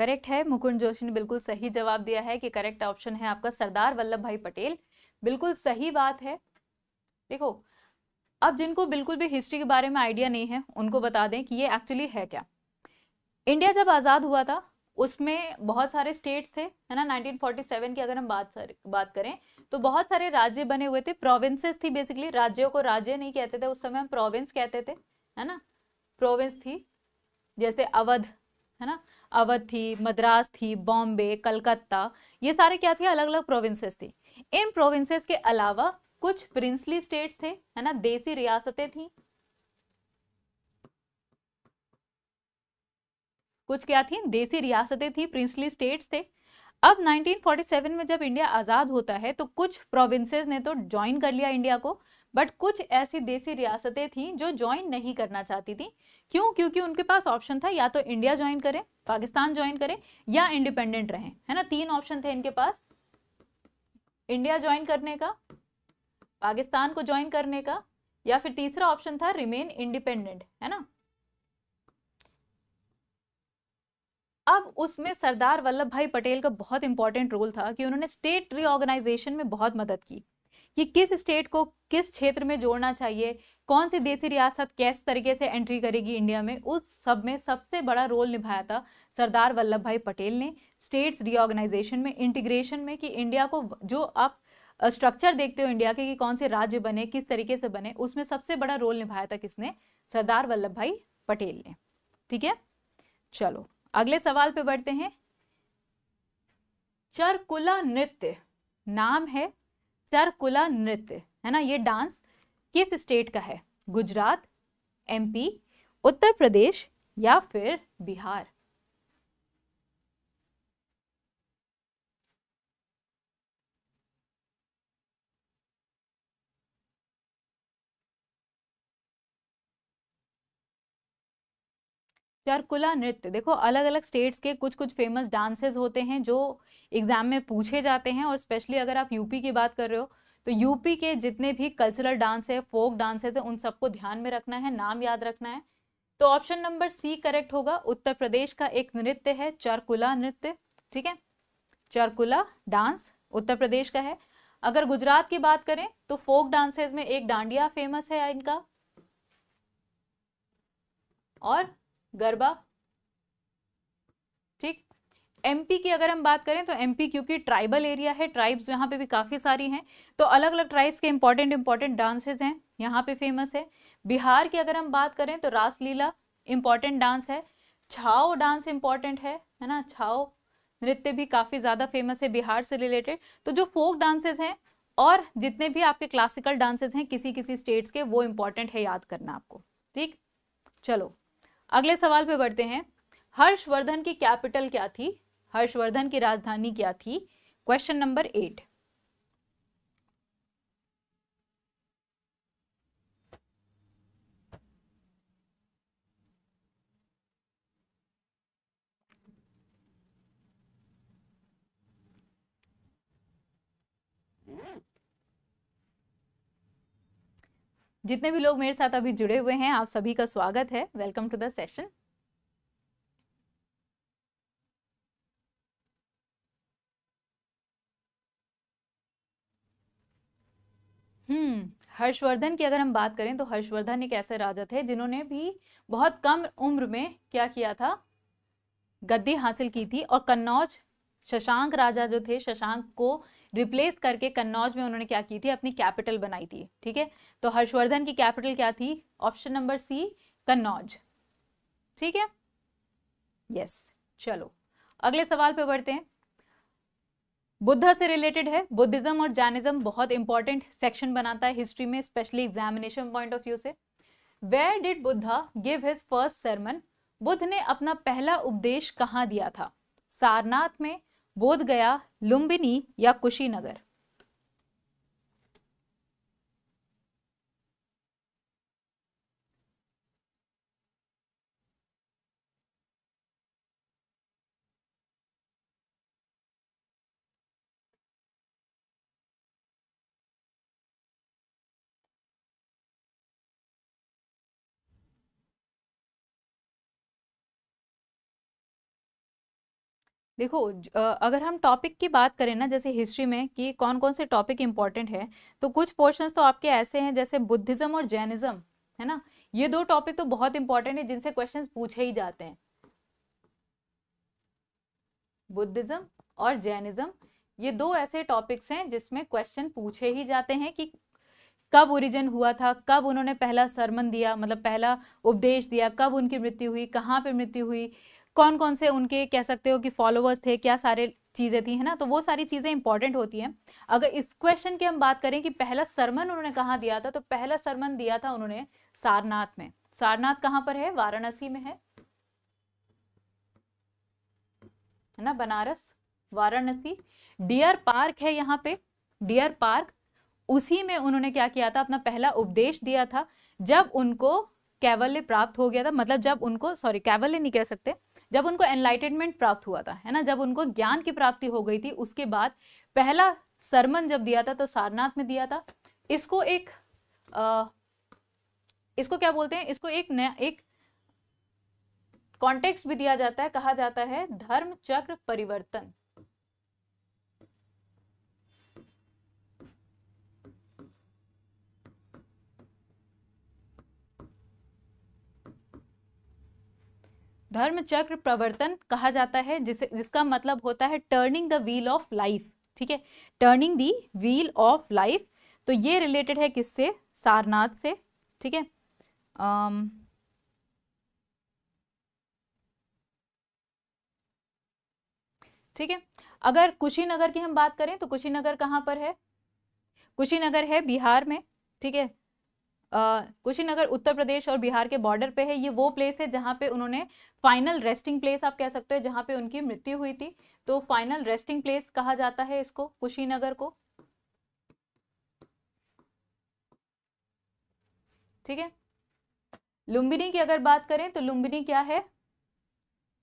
करेक्ट है मुकुंद जोशी ने बिल्कुल सही जवाब दिया है कि करेक्ट ऑप्शन है आपका सरदार वल्लभ भाई पटेल बिल्कुल सही बात है देखो अब जिनको बिल्कुल भी हिस्ट्री के बारे में आइडिया नहीं है उनको बता दें कि ये एक्चुअली है क्या इंडिया जब आज़ाद हुआ था उसमें बहुत सारे स्टेट्स थे है ना 1947 की अगर हम बात बात करें तो बहुत सारे राज्य बने हुए थे प्रोविंसेस थी बेसिकली राज्यों को राज्य नहीं कहते थे उस समय हम प्रोविंस कहते थे है ना प्रोविंस थी जैसे अवध है ना अवध थी मद्रास थी बॉम्बे कलकत्ता ये सारे क्या थे अलग अलग प्रोविंसेस थी इन प्रोविंसेस के अलावा कुछ प्रिंसली स्टेट्स थे है ना देसी रियासतें थी कुछ क्या थी देसी रियासतें थी प्रिंसली स्टेट्स थे अब 1947 में जब इंडिया आज़ाद होता है तो कुछ प्रोविंसेस ने तो ज्वाइन कर लिया इंडिया को बट कुछ ऐसी देसी रियासतें थीं जो ज्वाइन नहीं करना चाहती थी क्यों क्योंकि उनके पास ऑप्शन था या तो इंडिया ज्वाइन करें पाकिस्तान ज्वाइन करें या इंडिपेंडेंट रहें है ना तीन ऑप्शन थे इनके पास इंडिया ज्वाइन करने का पाकिस्तान को ज्वाइन करने का या फिर तीसरा ऑप्शन था रिमेन इंडिपेंडेंट है ना अब उसमें सरदार वल्लभ भाई पटेल का बहुत इंपॉर्टेंट रोल था कि उन्होंने स्टेट रिओर्गेनाइजेशन में बहुत मदद की कि किस स्टेट को किस क्षेत्र में जोड़ना चाहिए कौन सी देसी रियासत किस तरीके से एंट्री करेगी इंडिया में उस सब में सबसे बड़ा रोल निभाया था सरदार वल्लभ भाई पटेल ने स्टेट्स रिओर्गेनाइजेशन में इंटीग्रेशन में कि इंडिया को जो आप स्ट्रक्चर देखते हो इंडिया के कि कौन से राज्य बने किस तरीके से बने उसमें सबसे बड़ा रोल निभाया था किसने सरदार वल्लभ भाई पटेल ने ठीक है चलो अगले सवाल पे बढ़ते हैं चरकुला नृत्य नाम है चरकुला नृत्य है ना ये डांस किस स्टेट का है गुजरात एमपी उत्तर प्रदेश या फिर बिहार चरकुला नृत्य देखो अलग अलग स्टेट्स के कुछ कुछ फेमस डांसेस होते हैं जो एग्जाम में पूछे जाते हैं और स्पेशली अगर आप यूपी की बात कर रहे हो तो यूपी के जितने भी कल्चरल डांस है फोक डांसेस है उन सबको ध्यान में रखना है नाम याद रखना है तो ऑप्शन नंबर सी करेक्ट होगा उत्तर प्रदेश का एक नृत्य है चरकुला नृत्य ठीक है चरकुला डांस उत्तर प्रदेश का है अगर गुजरात की बात करें तो फोक डांसेस में एक डांडिया फेमस है इनका और गरबा ठीक एमपी की अगर हम बात करें तो एमपी क्योंकि ट्राइबल एरिया है ट्राइब्स यहाँ पे भी काफ़ी सारी हैं तो अलग अलग ट्राइब्स के इंपॉर्टेंट इंपॉर्टेंट डांसेस हैं यहाँ पे फेमस है बिहार की अगर हम बात करें तो रासलीला इंपॉर्टेंट डांस है छाओ डांस इंपॉर्टेंट है है ना छाओ नृत्य भी काफ़ी ज़्यादा फेमस है बिहार से रिलेटेड तो जो फोक डांसेस हैं और जितने भी आपके क्लासिकल डांसेस हैं किसी किसी स्टेट्स के वो इम्पोर्टेंट है याद करना आपको ठीक चलो अगले सवाल पे बढ़ते हैं हर्षवर्धन की कैपिटल क्या थी हर्षवर्धन की राजधानी क्या थी क्वेश्चन नंबर एट जितने भी लोग मेरे साथ अभी जुड़े हुए हैं आप सभी का स्वागत है welcome to the session hmm Harshvardhan की अगर हम बात करें तो हर्षवर्धन एक ऐसे राजा थे जिन्होंने भी बहुत कम उम्र में क्या किया था गद्दी हासिल की थी और कन्नौज शशांक राजा जो थे शशांक को रिप्लेस करके कन्नौज में उन्होंने क्या की थी अपनी कैपिटल बनाई थी ठीक है तो हर्षवर्धन की कैपिटल क्या थी ऑप्शन नंबर सी कन्नौज ठीक है यस चलो अगले सवाल पे बढ़ते हैं बुद्ध से रिलेटेड है बुद्धिज्म और जैनिज्म बहुत इंपॉर्टेंट सेक्शन बनाता है हिस्ट्री में specially examination point of view से where did Buddha give his first sermon Buddha ने अपना पहला उपदेश कहाँ दिया था सारनाथ में बोधगया लुम्बिनी या कुशीनगर देखो अगर हम टॉपिक की बात करें ना जैसे हिस्ट्री में कि कौन कौन से टॉपिक इंपॉर्टेंट है तो कुछ पोर्शंस तो आपके ऐसे हैं जैसे बुद्धिज्म और जैनिज्म है ना ये दो टॉपिक तो बहुत इंपॉर्टेंट है जिनसे क्वेश्चन पूछे ही जाते हैं बुद्धिज्म और जैनिज्म ये दो ऐसे टॉपिक्स हैं जिसमें क्वेश्चन पूछे ही जाते हैं कि कब ओरिजिन हुआ था कब उन्होंने पहला सरमन दिया मतलब पहला उपदेश दिया कब उनकी मृत्यु हुई कहाँ पे मृत्यु हुई कौन कौन से उनके कह सकते हो कि फॉलोअर्स थे क्या सारे चीज़ें थी है ना तो वो सारी चीज़ें इंपॉर्टेंट होती हैं अगर इस क्वेश्चन की हम बात करें कि पहला सरमन उन्होंने कहाँ दिया था तो पहला सरमन दिया था उन्होंने सारनाथ में सारनाथ कहाँ पर है वाराणसी में है है ना बनारस वाराणसी डियर पार्क है यहाँ पे डियर पार्क उसी में उन्होंने क्या किया था अपना पहला उपदेश दिया था जब उनको कैवल्य प्राप्त हो गया था मतलब जब उनको सॉरी कैवल्य नहीं कह सकते जब उनको एनलाइटेनमेंट प्राप्त हुआ था है ना जब उनको ज्ञान की प्राप्ति हो गई थी उसके बाद पहला सरमन जब दिया था तो सारनाथ में दिया था इसको एक आ, इसको क्या बोलते हैं इसको एक नया एक कॉन्टेक्स्ट भी दिया जाता है कहा जाता है धर्म चक्र परिवर्तन धर्म चक्र प्रवर्तन कहा जाता है जिसे जिसका मतलब होता है turning the wheel of life ठीक है turning the wheel of life तो ये रिलेटेड है किससे सारनाथ से ठीक है ठीक है अगर कुशीनगर की हम बात करें तो कुशीनगर कहाँ पर है कुशीनगर है बिहार में ठीक है कुशीनगर उत्तर प्रदेश और बिहार के बॉर्डर पे है ये वो प्लेस है जहाँ पे उन्होंने फाइनल रेस्टिंग प्लेस आप कह सकते हो जहाँ पे उनकी मृत्यु हुई थी तो फाइनल रेस्टिंग प्लेस कहा जाता है इसको कुशीनगर को ठीक है लुम्बिनी की अगर बात करें तो लुम्बिनी क्या है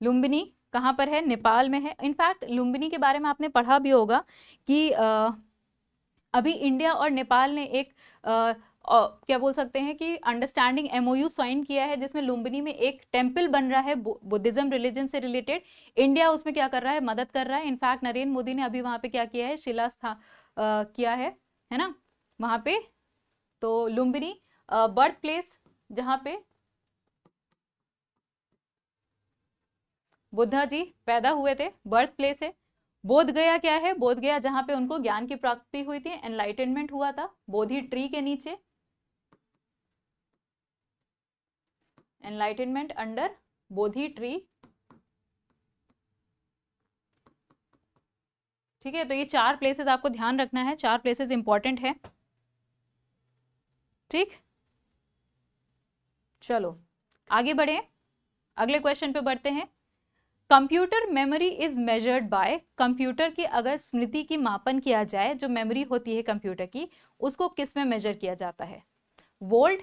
लुम्बिनी कहाँ पर है नेपाल में है इनफैक्ट लुम्बिनी के बारे में आपने पढ़ा भी होगा कि आ, अभी इंडिया और नेपाल ने एक आ, क्या बोल सकते हैं कि अंडरस्टैंडिंग एमओयू साइन किया है जिसमें लुम्बिनी में एक टेम्पल बन रहा है बुद्धिज्म रिलीजन से रिलेटेड इंडिया उसमें क्या कर रहा है मदद कर रहा है इनफैक्ट नरेंद्र मोदी ने अभी वहाँ पे क्या किया है शिला स्था किया है है ना वहाँ पे तो लुम्बिनी बर्थ प्लेस जहाँ पे बुद्धा जी पैदा हुए थे बर्थ प्लेस है बोध गया क्या है बोध गया जहाँ पे उनको ज्ञान की प्राप्ति हुई थी एनलाइटेनमेंट हुआ था बोधी ट्री के नीचे enlightenment अंडर बोधि ट्री ठीक है तो ये चार प्लेसेस आपको ध्यान रखना है चार प्लेसेस इंपॉर्टेंट है ठीक चलो आगे बढ़े अगले क्वेश्चन पे बढ़ते हैं computer memory is measured by computer की अगर स्मृति की मापन किया जाए जो मेमोरी होती है कंप्यूटर की उसको किस में मेजर किया जाता है वोल्ट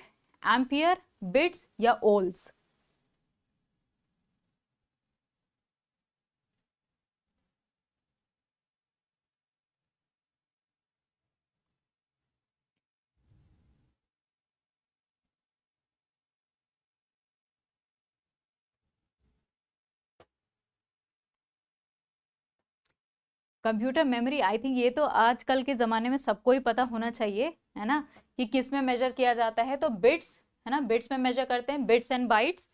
एम्पियर बिट्स या ohms computer memory I think ये तो आजकल के ज़माने में सबको ही पता होना चाहिए है ना कि किस में मेजर किया जाता है तो बिट्स है ना बिट्स में मेजर करते हैं बिट्स एंड बाइट्स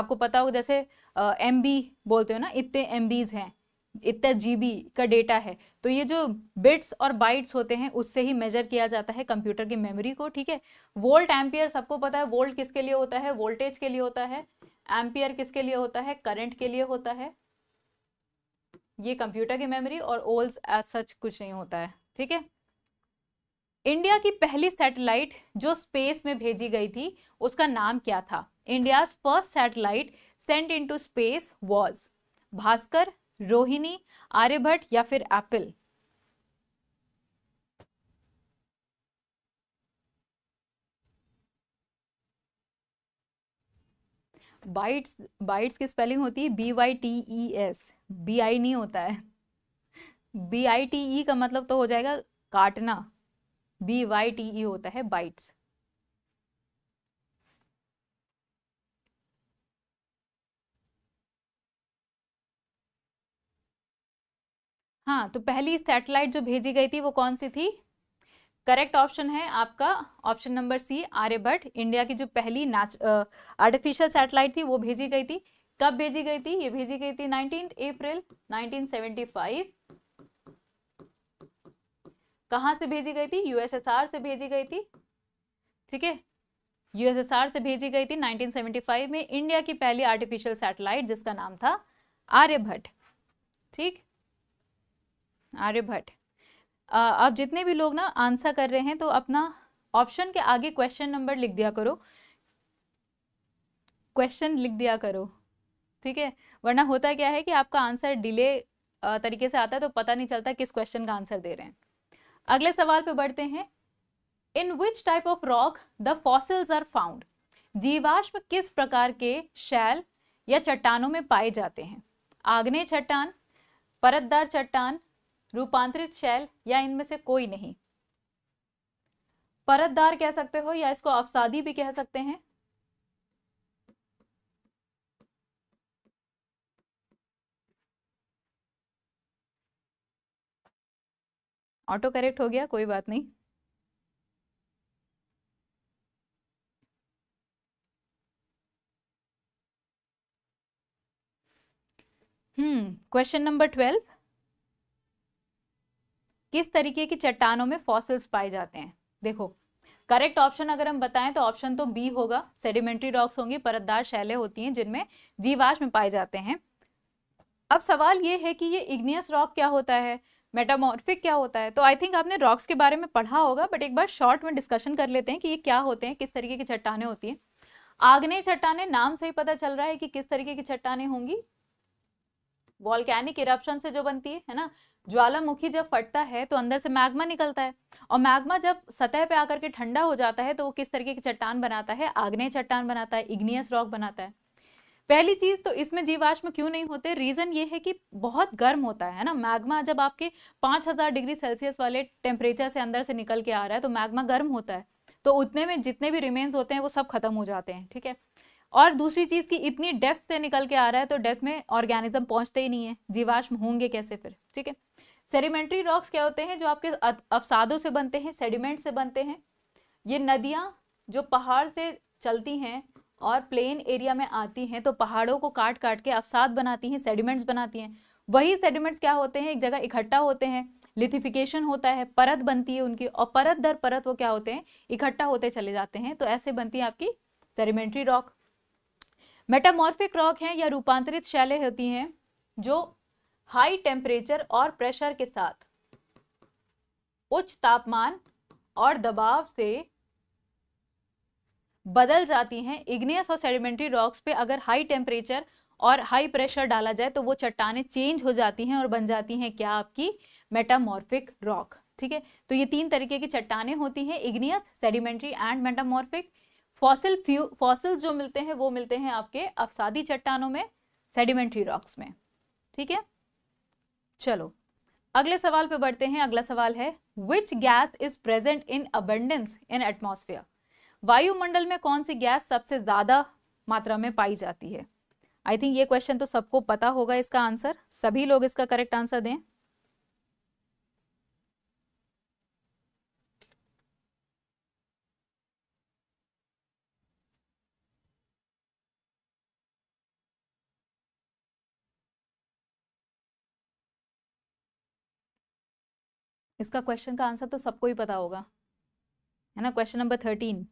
आपको पता होगा जैसे एम बी बोलते हो ना इतने एम हैं इतना जीबी का डेटा है तो ये जो बिट्स और बाइट्स होते हैं उससे ही मेजर किया जाता है कंप्यूटर की मेमोरी को ठीक है वोल्ट एम्पियर सबको पता है वोल्ट किसके लिए होता है वोल्टेज के लिए होता है एम्पियर किसके लिए होता है करंट के लिए होता है ये कंप्यूटर की मेमोरी और ओल्स एज सच कुछ नहीं होता है ठीक है इंडिया की पहली सैटेलाइट जो स्पेस में भेजी गई थी उसका नाम क्या था India first satellite sent into space was Bhaskara Rohini Aryabhata या फिर एप्पल बाइट्स बाइट्स की स्पेलिंग होती है B Y T E S B I नहीं होता है बी आई टी ई का मतलब तो हो जाएगा काटना बी वाई टी ई होता है बाइट्स हाँ तो पहली सैटेलाइट जो भेजी गई थी वो कौन सी थी करेक्ट ऑप्शन है आपका option number C Aryabhata India की जो पहली नाच आर्टिफिशियल सैटेलाइट थी वो भेजी गई थी कब भेजी गई थी ये भेजी गई थी नाइनटीन अप्रैल 1975 कहाँ से भेजी गई थी यूएसएसआर से भेजी गई थी ठीक है यूएसएसआर से भेजी गई थी 1975 में इंडिया की पहली आर्टिफिशियल सैटेलाइट जिसका नाम था आर्यभट्ट ठीक आर्यभट्ट आप जितने भी लोग ना आंसर कर रहे हैं तो अपना ऑप्शन के आगे क्वेश्चन नंबर लिख दिया करो क्वेश्चन लिख दिया करो ठीक है वरना होता क्या है कि आपका आंसर डिले तरीके से आता है तो पता नहीं चलता किस क्वेश्चन का आंसर दे रहे हैं अगले सवाल पे बढ़ते हैं in which type of rock the fossils are found जीवाश्म किस प्रकार के शैल या चट्टानों में पाए जाते हैं आग्नेय चट्टान परतदार चट्टान रूपांतरित शैल या इनमें से कोई नहीं परतदार कह सकते हो या इसको अवसादी भी कह सकते हैं ऑटो करेक्ट हो गया कोई बात नहीं हम्म क्वेश्चन नंबर ट्वेल्व किस तरीके की चट्टानों में फॉसिल्स पाए जाते हैं देखो करेक्ट ऑप्शन अगर हम बताएं तो ऑप्शन तो बी होगा सेडिमेंट्री रॉक्स होंगे परतदार शैले होती हैं जिनमें जीवाश्म पाए जाते हैं अब सवाल ये है कि ये इग्नियस रॉक क्या होता है मेटामॉर्फिक क्या होता है तो आई थिंक आपने रॉक्स के बारे में पढ़ा होगा बट एक बार शॉर्ट में डिस्कशन कर लेते हैं कि ये क्या होते हैं किस तरीके की चट्टाने होती है आग्नेय चट्टाने नाम से ही पता चल रहा है कि किस तरीके की चट्टाने होंगी वॉल्केनिक इरप्शन से जो बनती है है ना ज्वालामुखी जब फटता है तो अंदर से मैग्मा निकलता है और मैग्मा जब सतह पे आकर के ठंडा हो जाता है तो वो किस तरीके की चट्टान बनाता है आग्नेय चट्टान बनाता है इग्नियस रॉक बनाता है पहली चीज तो इसमें जीवाश्म क्यों नहीं होते रीजन ये है कि बहुत गर्म होता है ना मैग्मा जब आपके 5000 डिग्री सेल्सियस वाले टेम्परेचर से अंदर से निकल के आ रहा है तो मैग्मा गर्म होता है तो उतने में जितने भी रिमेन्स होते हैं वो सब खत्म हो जाते हैं ठीक है और दूसरी चीज की इतनी डेप्थ से निकल के आ रहा है तो डेप्थ में ऑर्गेनिज्म पहुंचते ही नहीं है जीवाश्म होंगे कैसे फिर ठीक है सेडिमेंट्री रॉक्स क्या होते हैं जो आपके अवसादों से बनते हैं सेडिमेंट से बनते हैं ये नदियां जो पहाड़ से चलती हैं और प्लेन एरिया में आती हैं तो पहाड़ों को काट काट के अवसाद बनाती हैं सेडिमेंट्स बनाती हैं वही सेडिमेंट्स क्या होते हैं एक जगह इकट्ठा होते हैं लिथिफिकेशन होता है परत बनती है उनकी और परत दर परत वो क्या होते हैं इकट्ठा होते चले जाते हैं तो ऐसे बनती है आपकी सेडिमेंट्री रॉक मेटामॉर्फिक रॉक हैं या रूपांतरित शैले होती हैं जो हाई टेम्परेचर और प्रेशर के साथ उच्च तापमान और दबाव से बदल जाती हैं इग्नियस और सेडिमेंट्री रॉक्स पे अगर हाई टेम्परेचर और हाई प्रेशर डाला जाए तो वो चट्टाने चेंज हो जाती हैं और बन जाती हैं क्या आपकी मेटामॉर्फिक रॉक ठीक है तो ये तीन तरीके की चट्टाने होती हैं igneous sedimentary and metamorphic fossil few fossil जो मिलते हैं वो मिलते हैं आपके अफसादी चट्टानों में सेडिमेंट्री रॉक्स में ठीक है चलो अगले सवाल पे बढ़ते हैं अगला सवाल है which gas is present in abundance in atmosphere वायुमंडल में कौन सी गैस सबसे ज्यादा मात्रा में पाई जाती है आई थिंक ये क्वेश्चन तो सबको पता होगा इसका आंसर सभी लोग इसका करेक्ट आंसर दें इसका क्वेश्चन का आंसर तो सबको ही पता होगा है ना question number thirteen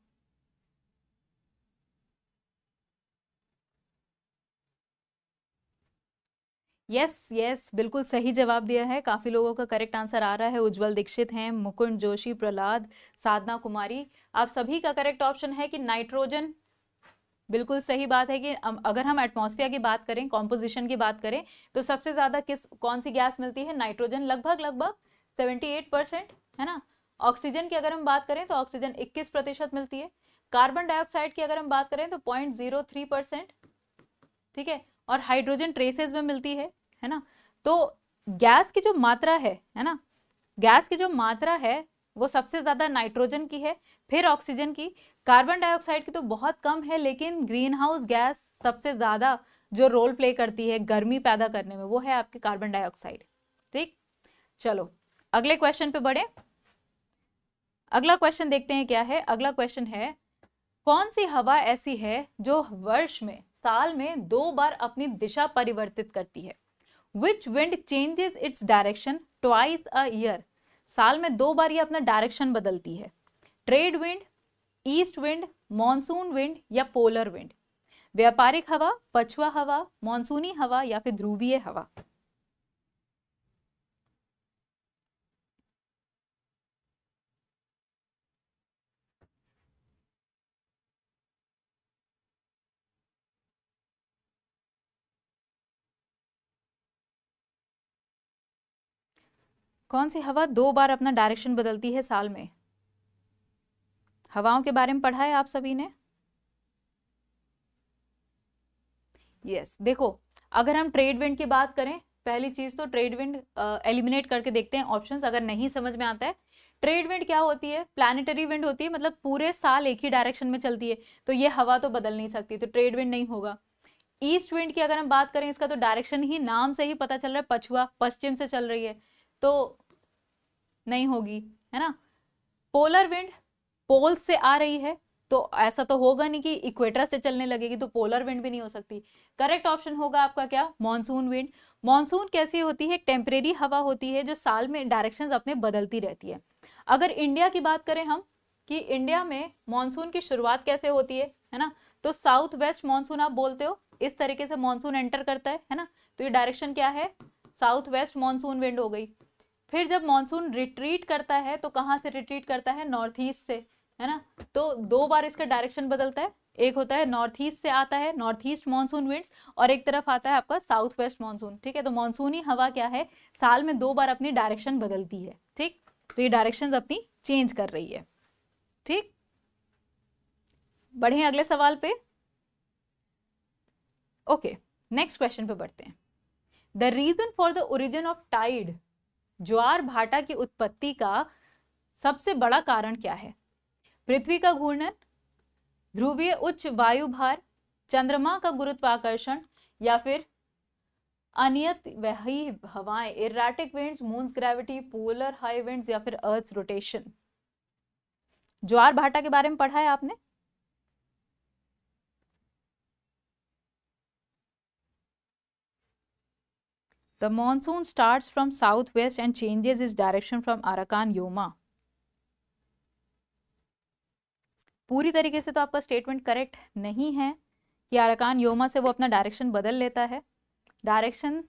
yes yes बिल्कुल सही जवाब दिया है काफ़ी लोगों का करेक्ट आंसर आ रहा है उज्जवल दीक्षित हैं मुकुंद जोशी प्रहलाद साधना कुमारी आप सभी का करेक्ट ऑप्शन है कि नाइट्रोजन बिल्कुल सही बात है कि अगर हम एटमॉस्फेयर की बात करें कॉम्पोजिशन की बात करें तो सबसे ज़्यादा किस कौन सी गैस मिलती है नाइट्रोजन लगभग लगभग सेवेंटी एट परसेंट है ना ऑक्सीजन की अगर हम बात करें तो ऑक्सीजन इक्कीस प्रतिशत मिलती है कार्बन डाइऑक्साइड की अगर हम बात करें तो पॉइंट जीरो थ्री परसेंट ठीक है और हाइड्रोजन ट्रेसेस में मिलती है है ना तो गैस की जो मात्रा है है ना गैस की जो मात्रा है वो सबसे ज़्यादा नाइट्रोजन की है फिर ऑक्सीजन की कार्बन डाइऑक्साइड की तो बहुत कम है लेकिन ग्रीन हाउस गैस सबसे ज़्यादा जो रोल प्ले करती है गर्मी पैदा करने में वो है आपके कार्बन डाइऑक्साइड ठीक चलो अगले क्वेश्चन पे बढ़े अगला क्वेश्चन देखते हैं क्या है अगला क्वेश्चन है कौन सी हवा ऐसी है जो वर्ष में साल में दो बार अपनी दिशा परिवर्तित करती है which wind changes its direction twice a year साल में दो बार ये अपना डायरेक्शन बदलती है trade wind east wind monsoon wind या पोलर विंड व्यापारिक हवा पछुआ हवा मानसूनी हवा या फिर ध्रुवीय हवा कौन सी हवा दो बार अपना डायरेक्शन बदलती है साल में हवाओं के बारे में पढ़ा है आप सभी ने यस yes, देखो अगर हम ट्रेड विंड की बात करें पहली चीज तो ट्रेड विंड एलिमिनेट करके देखते हैं ऑप्शंस अगर नहीं समझ में आता है ट्रेड विंड क्या होती है प्लानिटरी विंड होती है मतलब पूरे साल एक ही डायरेक्शन में चलती है तो ये हवा तो बदल नहीं सकती तो ट्रेड विंड नहीं होगा ईस्ट विंड की अगर हम बात करें इसका तो डायरेक्शन ही नाम से ही पता चल रहा है पछुआ पश्चिम से चल रही है तो नहीं होगी है ना पोलर विंड पोल से आ रही है तो ऐसा तो होगा नहीं कि इक्वेटर से चलने लगेगी तो पोलर विंड भी नहीं हो सकती करेक्ट ऑप्शन होगा आपका क्या मॉनसून विंड मॉनसून कैसी होती है टेम्परेरी हवा होती है जो साल में डायरेक्शंस अपने बदलती रहती है अगर इंडिया की बात करें हम कि इंडिया में मानसून की शुरुआत कैसे होती है है ना तो साउथ वेस्ट मानसून आप बोलते हो इस तरीके से मानसून एंटर करता है है ना तो ये डायरेक्शन क्या है साउथ वेस्ट मानसून विंड हो गई फिर जब मानसून रिट्रीट करता है तो कहाँ से रिट्रीट करता है नॉर्थ ईस्ट से है ना तो दो बार इसका डायरेक्शन बदलता है एक होता है नॉर्थ ईस्ट से आता है नॉर्थ ईस्ट मानसून विंड्स और एक तरफ आता है आपका साउथ वेस्ट मानसून ठीक है तो मानसूनी हवा क्या है साल में दो बार अपनी डायरेक्शन बदलती है ठीक तो ये डायरेक्शंस अपनी चेंज कर रही है ठीक बढ़े अगले सवाल पे ओके नेक्स्ट क्वेश्चन पे बढ़ते हैं the reason for the origin of tide ज्वार भाटा की उत्पत्ति का सबसे बड़ा कारण क्या है पृथ्वी का घूर्णन ध्रुवीय उच्च वायु भार चंद्रमा का गुरुत्वाकर्षण या फिर अनियत वही हवाएं erratic winds moon's gravity polar high winds या फिर अर्थ रोटेशन ज्वार भाटा के बारे में पढ़ा है आपने The monsoon starts from southwest and changes its direction from Arakan Yoma. पूरी तरीके से तो आपका स्टेटमेंट करेक्ट नहीं है कि अरकान योमा से वो अपना डायरेक्शन बदल लेता है डायरेक्शन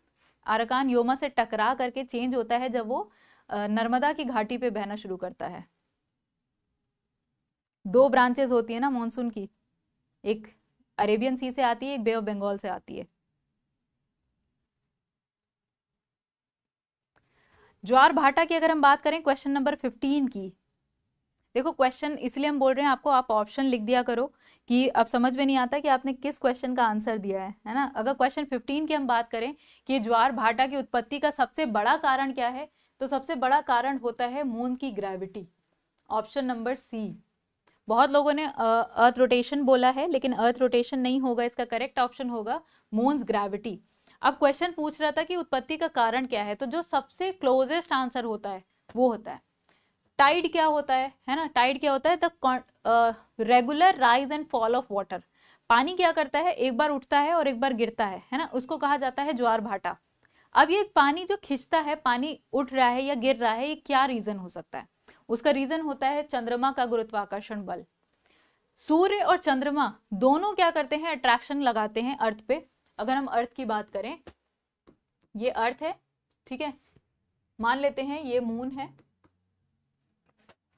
अरकान योमा से टकरा करके चेंज होता है जब वो नर्मदा की घाटी पे बहना शुरू करता है दो ब्रांचेज होती है ना मानसून की एक अरेबियन सी से आती है एक बे ऑफ बंगाल से आती है ज्वार भाटा की अगर हम बात करें क्वेश्चन नंबर फिफ्टीन की देखो क्वेश्चन इसलिए हम बोल रहे हैं आपको आप ऑप्शन लिख दिया करो कि अब समझ में नहीं आता कि आपने किस क्वेश्चन का आंसर दिया है है ना अगर क्वेश्चन फिफ्टीन की हम बात करें कि ज्वार भाटा की उत्पत्ति का सबसे बड़ा कारण क्या है तो सबसे बड़ा कारण होता है मून की ग्रेविटी ऑप्शन नंबर सी बहुत लोगों ने अर्थ रोटेशन बोला है लेकिन अर्थ रोटेशन नहीं होगा इसका करेक्ट ऑप्शन होगा मून्स ग्रेविटी अब क्वेश्चन पूछ रहा था कि उत्पत्ति का कारण क्या है तो जो सबसे क्लोजेस्ट आंसर होता है वो होता है टाइड क्या होता है है ना टाइड क्या होता है the regular rise and fall of water पानी क्या करता है एक बार उठता है और एक बार गिरता है है ना उसको कहा जाता है ज्वार भाटा अब ये पानी जो खींचता है पानी उठ रहा है या गिर रहा है ये क्या रीजन हो सकता है उसका रीजन होता है चंद्रमा का गुरुत्वाकर्षण बल सूर्य और चंद्रमा दोनों क्या करते हैं अट्रैक्शन लगाते हैं अर्थ पे अगर हम अर्थ की बात करें ये अर्थ है ठीक है मान लेते हैं ये मून है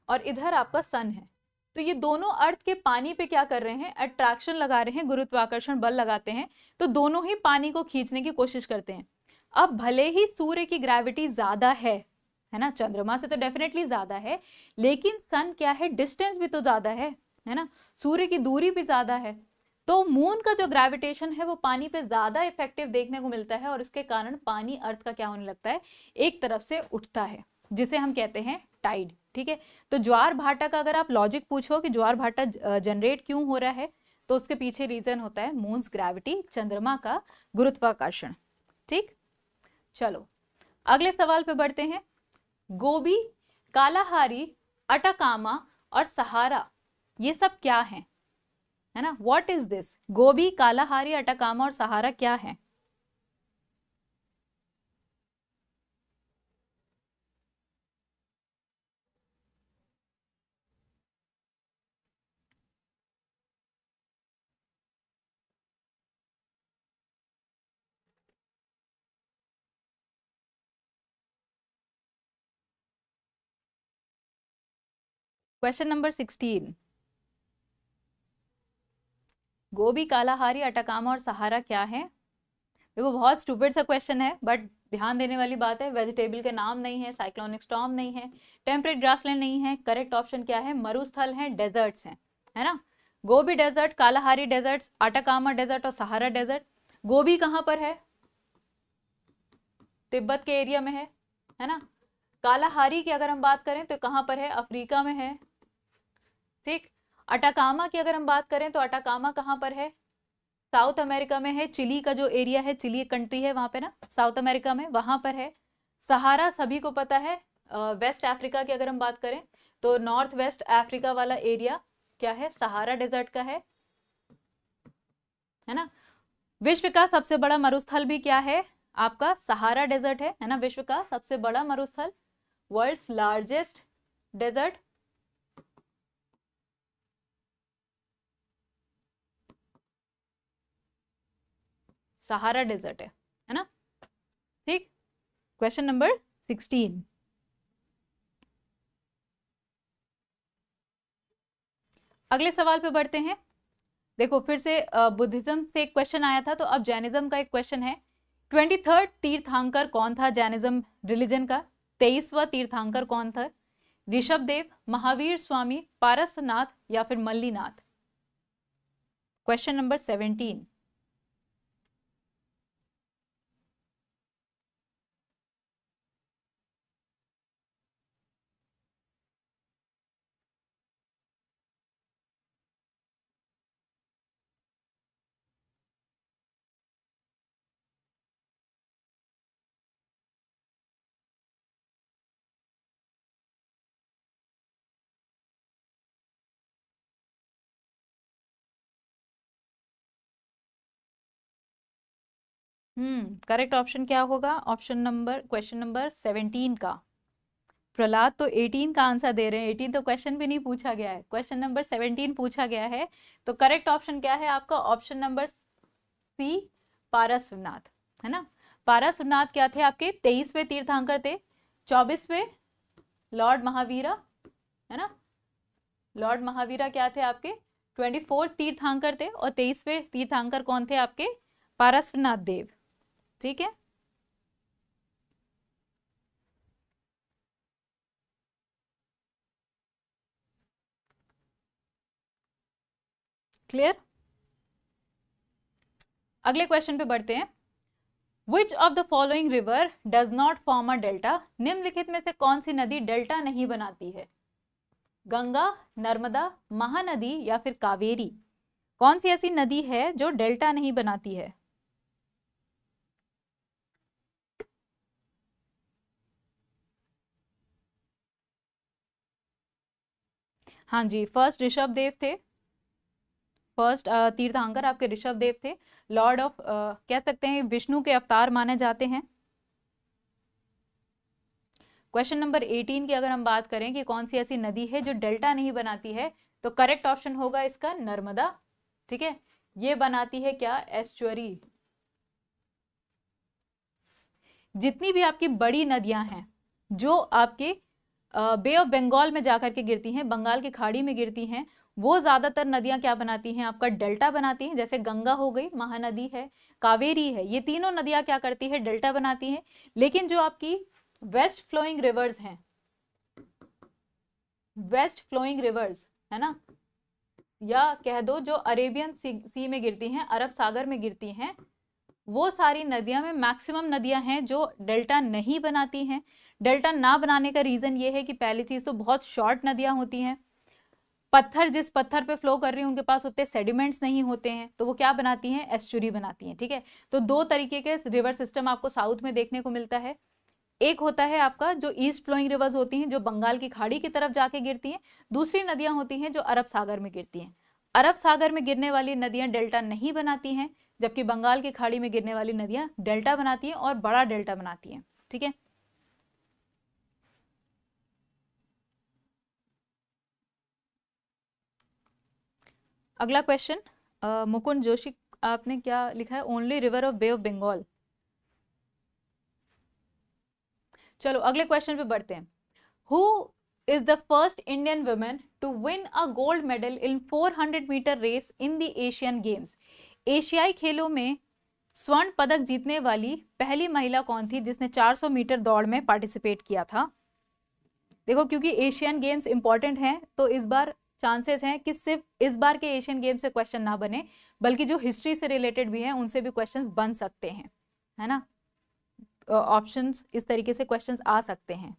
और इधर आपका सन है तो ये दोनों अर्थ के पानी पे क्या कर रहे हैं अट्रैक्शन लगा रहे हैं गुरुत्वाकर्षण बल लगाते हैं तो दोनों ही पानी को खींचने की कोशिश करते हैं अब भले ही सूर्य की ग्रेविटी ज्यादा है है ना चंद्रमा से तो डेफिनेटली ज्यादा है लेकिन सन क्या है डिस्टेंस भी तो ज्यादा है है ना सूर्य की दूरी भी ज्यादा है तो मून का जो ग्रेविटेशन है वो पानी पे ज्यादा इफेक्टिव देखने को मिलता है और उसके कारण पानी अर्थ का क्या होने लगता है एक तरफ से उठता है जिसे हम कहते हैं टाइड ठीक है तो ज्वार भाटा का अगर आप लॉजिक पूछो कि ज्वार भाटा जनरेट क्यों हो रहा है तो उसके पीछे रीजन होता है मून ग्रेविटी चंद्रमा का गुरुत्वाकर्षण ठीक चलो अगले सवाल पे बढ़ते हैं गोभी कालाहारी अटकामा और सहारा ये सब क्या हैं है ना what is this Gobi Kalahari Atacama और सहारा क्या है question number sixteen Gobi Kalahari Atacama और सहारा क्या है देखो बहुत स्टूपेड सा क्वेश्चन है बट ध्यान देने वाली बात है वेजिटेबल के नाम नहीं है साइक्लोनिक स्टॉम नहीं है टेम्परेट ग्रासलैंड नहीं है करेक्ट ऑप्शन क्या है मरुस्थल है डेजर्ट्स हैं है ना Gobi desert Kalahari deserts Atacama desert और सहारा डेजर्ट गोभी कहाँ पर है तिब्बत के एरिया में है है ना कालाहारी की अगर हम बात करें तो कहाँ पर है अफ्रीका में है ठीक अटाकामा की अगर हम बात करें तो अटाकामा कहाँ पर है साउथ अमेरिका में है चिली का जो एरिया है चिली कंट्री है वहाँ पे ना साउथ अमेरिका में वहाँ पर है सहारा सभी को पता है वेस्ट अफ्रीका की अगर हम बात करें तो नॉर्थ वेस्ट अफ्रीका वाला एरिया क्या है सहारा डेजर्ट का है है ना विश्व का सबसे बड़ा मरुस्थल भी क्या है आपका सहारा डेजर्ट है है ना विश्व का सबसे बड़ा मरुस्थल world largest desert Sahara desert है है ना ठीक क्वेश्चन नंबर सिक्सटीन अगले सवाल पे बढ़ते हैं देखो फिर से बुद्धिज्म से एक क्वेश्चन आया था तो अब जैनिज्म का एक क्वेश्चन है ट्वेंटी थर्ड तीर्थांकर कौन था जैनिज्म रिलीजन का तेईसवा तीर्थांकर कौन था ऋषभ देव महावीर स्वामी पारसनाथ या फिर Mallinath question number seventeen hmm correct option क्या होगा option number question number seventeen का प्रहलाद तो एटीन का आंसर दे रहे हैं एटीन तो क्वेश्चन भी नहीं पूछा गया है क्वेश्चन नंबर सेवनटीन पूछा गया है तो करेक्ट ऑप्शन क्या है आपका ऑप्शन नंबर सी पारसनाथ है ना पारसनाथ क्या थे आपके तेईसवे तीर्थांकर थे चौबीसवे लॉर्ड महावीरा है ना लॉर्ड महावीरा क्या थे आपके ट्वेंटी फोर्थ तीर्थांकर थे और तेईसवे तीर्थांकर कौन थे आपके पारसनाथ देव ठीक है क्लियर अगले क्वेश्चन पे बढ़ते हैं which of the following river does not form a delta निम्नलिखित में से कौन सी नदी डेल्टा नहीं बनाती है गंगा नर्मदा महानदी या फिर कावेरी कौन सी ऐसी नदी है जो डेल्टा नहीं बनाती है हाँ जी फर्स्ट ऋषभ देव थे फर्स्ट तीर्थांकर आपके ऋषभ देव थे लॉर्ड ऑफ कह सकते हैं विष्णु के अवतार माने जाते हैं क्वेश्चन नंबर 18 की अगर हम बात करें कि कौन सी ऐसी नदी है जो डेल्टा नहीं बनाती है तो करेक्ट ऑप्शन होगा इसका नर्मदा ठीक है ये बनाती है क्या एस्चुअरी जितनी भी आपकी बड़ी नदियां हैं जो आपके बे ऑफ बंगाल में जाकर के गिरती हैं बंगाल की खाड़ी में गिरती हैं वो ज़्यादातर नदियाँ क्या बनाती हैं आपका डेल्टा बनाती हैं जैसे गंगा हो गई महानदी है कावेरी है ये तीनों नदियाँ क्या करती है डेल्टा बनाती हैं लेकिन जो आपकी वेस्ट फ्लोइंग रिवर्स हैं वेस्ट फ्लोइंग रिवर्स है ना या कह दो जो अरेबियन सी में गिरती हैं अरब सागर में गिरती हैं वो सारी नदियां में मैक्सिमम नदियां हैं जो डेल्टा नहीं बनाती हैं डेल्टा ना बनाने का रीज़न ये है कि पहली चीज़ तो बहुत शॉर्ट नदियां होती हैं पत्थर जिस पत्थर पे फ्लो कर रही हूँ उनके पास उतने सेडिमेंट्स नहीं होते हैं तो वो क्या बनाती हैं एस्चुरी बनाती हैं ठीक है तो दो तरीके के रिवर सिस्टम आपको साउथ में देखने को मिलता है एक होता है आपका जो ईस्ट फ्लोइंग रिवर्स होती हैं जो बंगाल की खाड़ी की तरफ जाके गिरती हैं दूसरी नदियां होती हैं जो अरब सागर में गिरती हैं अरब सागर में गिरने वाली नदियां डेल्टा नहीं बनाती हैं जबकि बंगाल की खाड़ी में गिरने वाली नदियां डेल्टा बनाती हैं और बड़ा डेल्टा बनाती हैं ठीक है अगला क्वेश्चन मुकुंद जोशी आपने क्या लिखा है only river of Bay of Bengal चलो अगले क्वेश्चन पे बढ़ते हैं who is the first Indian women to win a gold medal in 400 metre race in the Asian Games एशियाई खेलों में स्वर्ण पदक जीतने वाली पहली महिला कौन थी जिसने 400 मीटर दौड़ में पार्टिसिपेट किया था देखो क्योंकि एशियन गेम्स इंपॉर्टेंट हैं तो इस बार चांसेस हैं कि सिर्फ इस बार के एशियन गेम से क्वेश्चन ना बने बल्कि जो हिस्ट्री से रिलेटेड भी हैं उनसे भी क्वेश्चंस बन सकते हैं है ना ऑप्शंस इस तरीके से क्वेश्चंस आ सकते हैं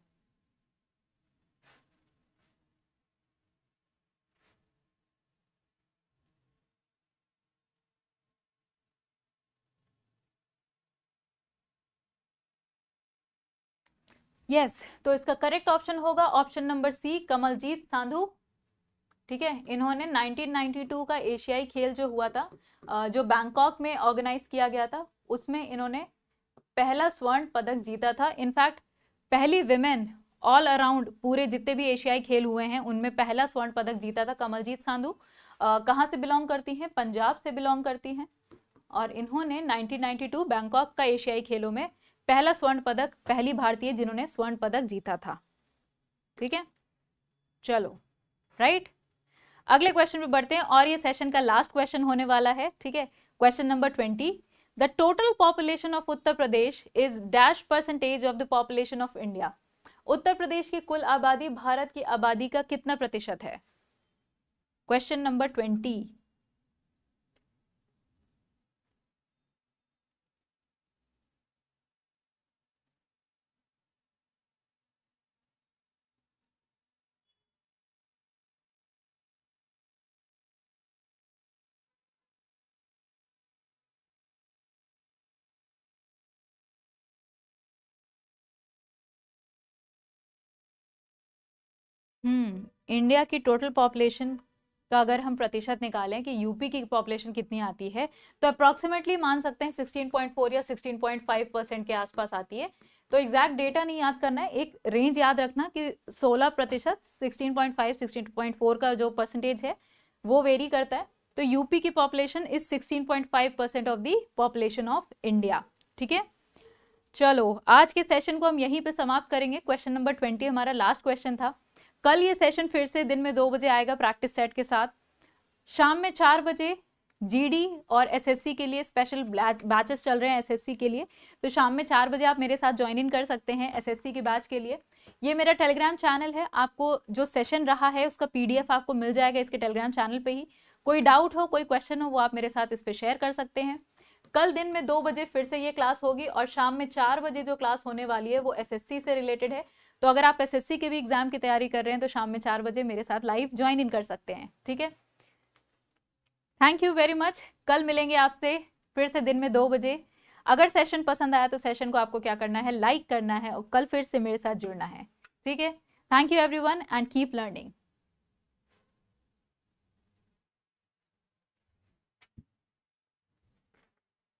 यस yes, तो इसका करेक्ट ऑप्शन होगा option number C Kamaljeet Sandhu ठीक है इन्होंने 1992 का एशियाई खेल जो हुआ था जो बैंकॉक में ऑर्गेनाइज किया गया था उसमें इन्होंने पहला स्वर्ण पदक जीता था इनफैक्ट पहली विमेन ऑल अराउंड पूरे जितने भी एशियाई खेल हुए हैं उनमें पहला स्वर्ण पदक जीता था कमलजीत साधु कहाँ से बिलोंग करती हैं पंजाब से बिलोंग करती हैं और इन्होंने 1992 बैंकॉक का एशियाई खेलों में पहला स्वर्ण पदक पहली भारतीय जिन्होंने स्वर्ण पदक जीता था ठीक है चलो राइट अगले क्वेश्चन पे बढ़ते हैं और ये सेशन का लास्ट क्वेश्चन होने वाला है ठीक है question number twenty the total population of Uttar Pradesh is dash percentage of the population of India Uttar Pradesh की कुल आबादी भारत की आबादी का कितना प्रतिशत है question number twenty hmm India की टोटल पॉपुलेशन का अगर हम प्रतिशत निकालें कि यूपी की पॉपुलेशन कितनी आती है तो अप्रॉक्सीमेटली मान सकते हैं 16.4 या 16.5 परसेंट के आसपास आती है तो एग्जैक्ट डेटा नहीं याद करना है एक रेंज याद रखना कि 16 प्रतिशत सिक्सटीन पॉइंट का जो परसेंटेज है वो वेरी करता है तो यूपी की population is 16.5 percent of the population of India ठीक है चलो आज के सेशन को हम यहीं पे समाप्त करेंगे क्वेश्चन नंबर ट्वेंटी हमारा लास्ट क्वेश्चन था कल ये सेशन फिर से दिन में दो बजे आएगा प्रैक्टिस सेट के साथ शाम में चार बजे जीडी और एसएससी के लिए स्पेशल बैचेस चल रहे हैं एसएससी के लिए तो शाम में चार बजे आप मेरे साथ ज्वाइन इन कर सकते हैं एसएससी के बैच के लिए ये मेरा टेलीग्राम चैनल है आपको जो सेशन रहा है उसका पीडीएफ आपको मिल जाएगा इसके टेलीग्राम चैनल पे ही कोई डाउट हो कोई क्वेश्चन हो वो आप मेरे साथ इस पर शेयर कर सकते हैं कल दिन में दो बजे फिर से ये क्लास होगी और शाम में चार बजे जो क्लास होने वाली है वो एस से रिलेटेड है तो अगर आप एस के भी एग्जाम की तैयारी कर रहे हैं तो शाम में चार बजे मेरे साथ लाइव ज्वाइन इन कर सकते हैं ठीक है थैंक यू वेरी मच कल मिलेंगे आपसे फिर से दिन में दो बजे अगर सेशन पसंद आया तो सेशन को आपको क्या करना है लाइक करना है और कल फिर से मेरे साथ जुड़ना है ठीक है thank you everyone and keep learning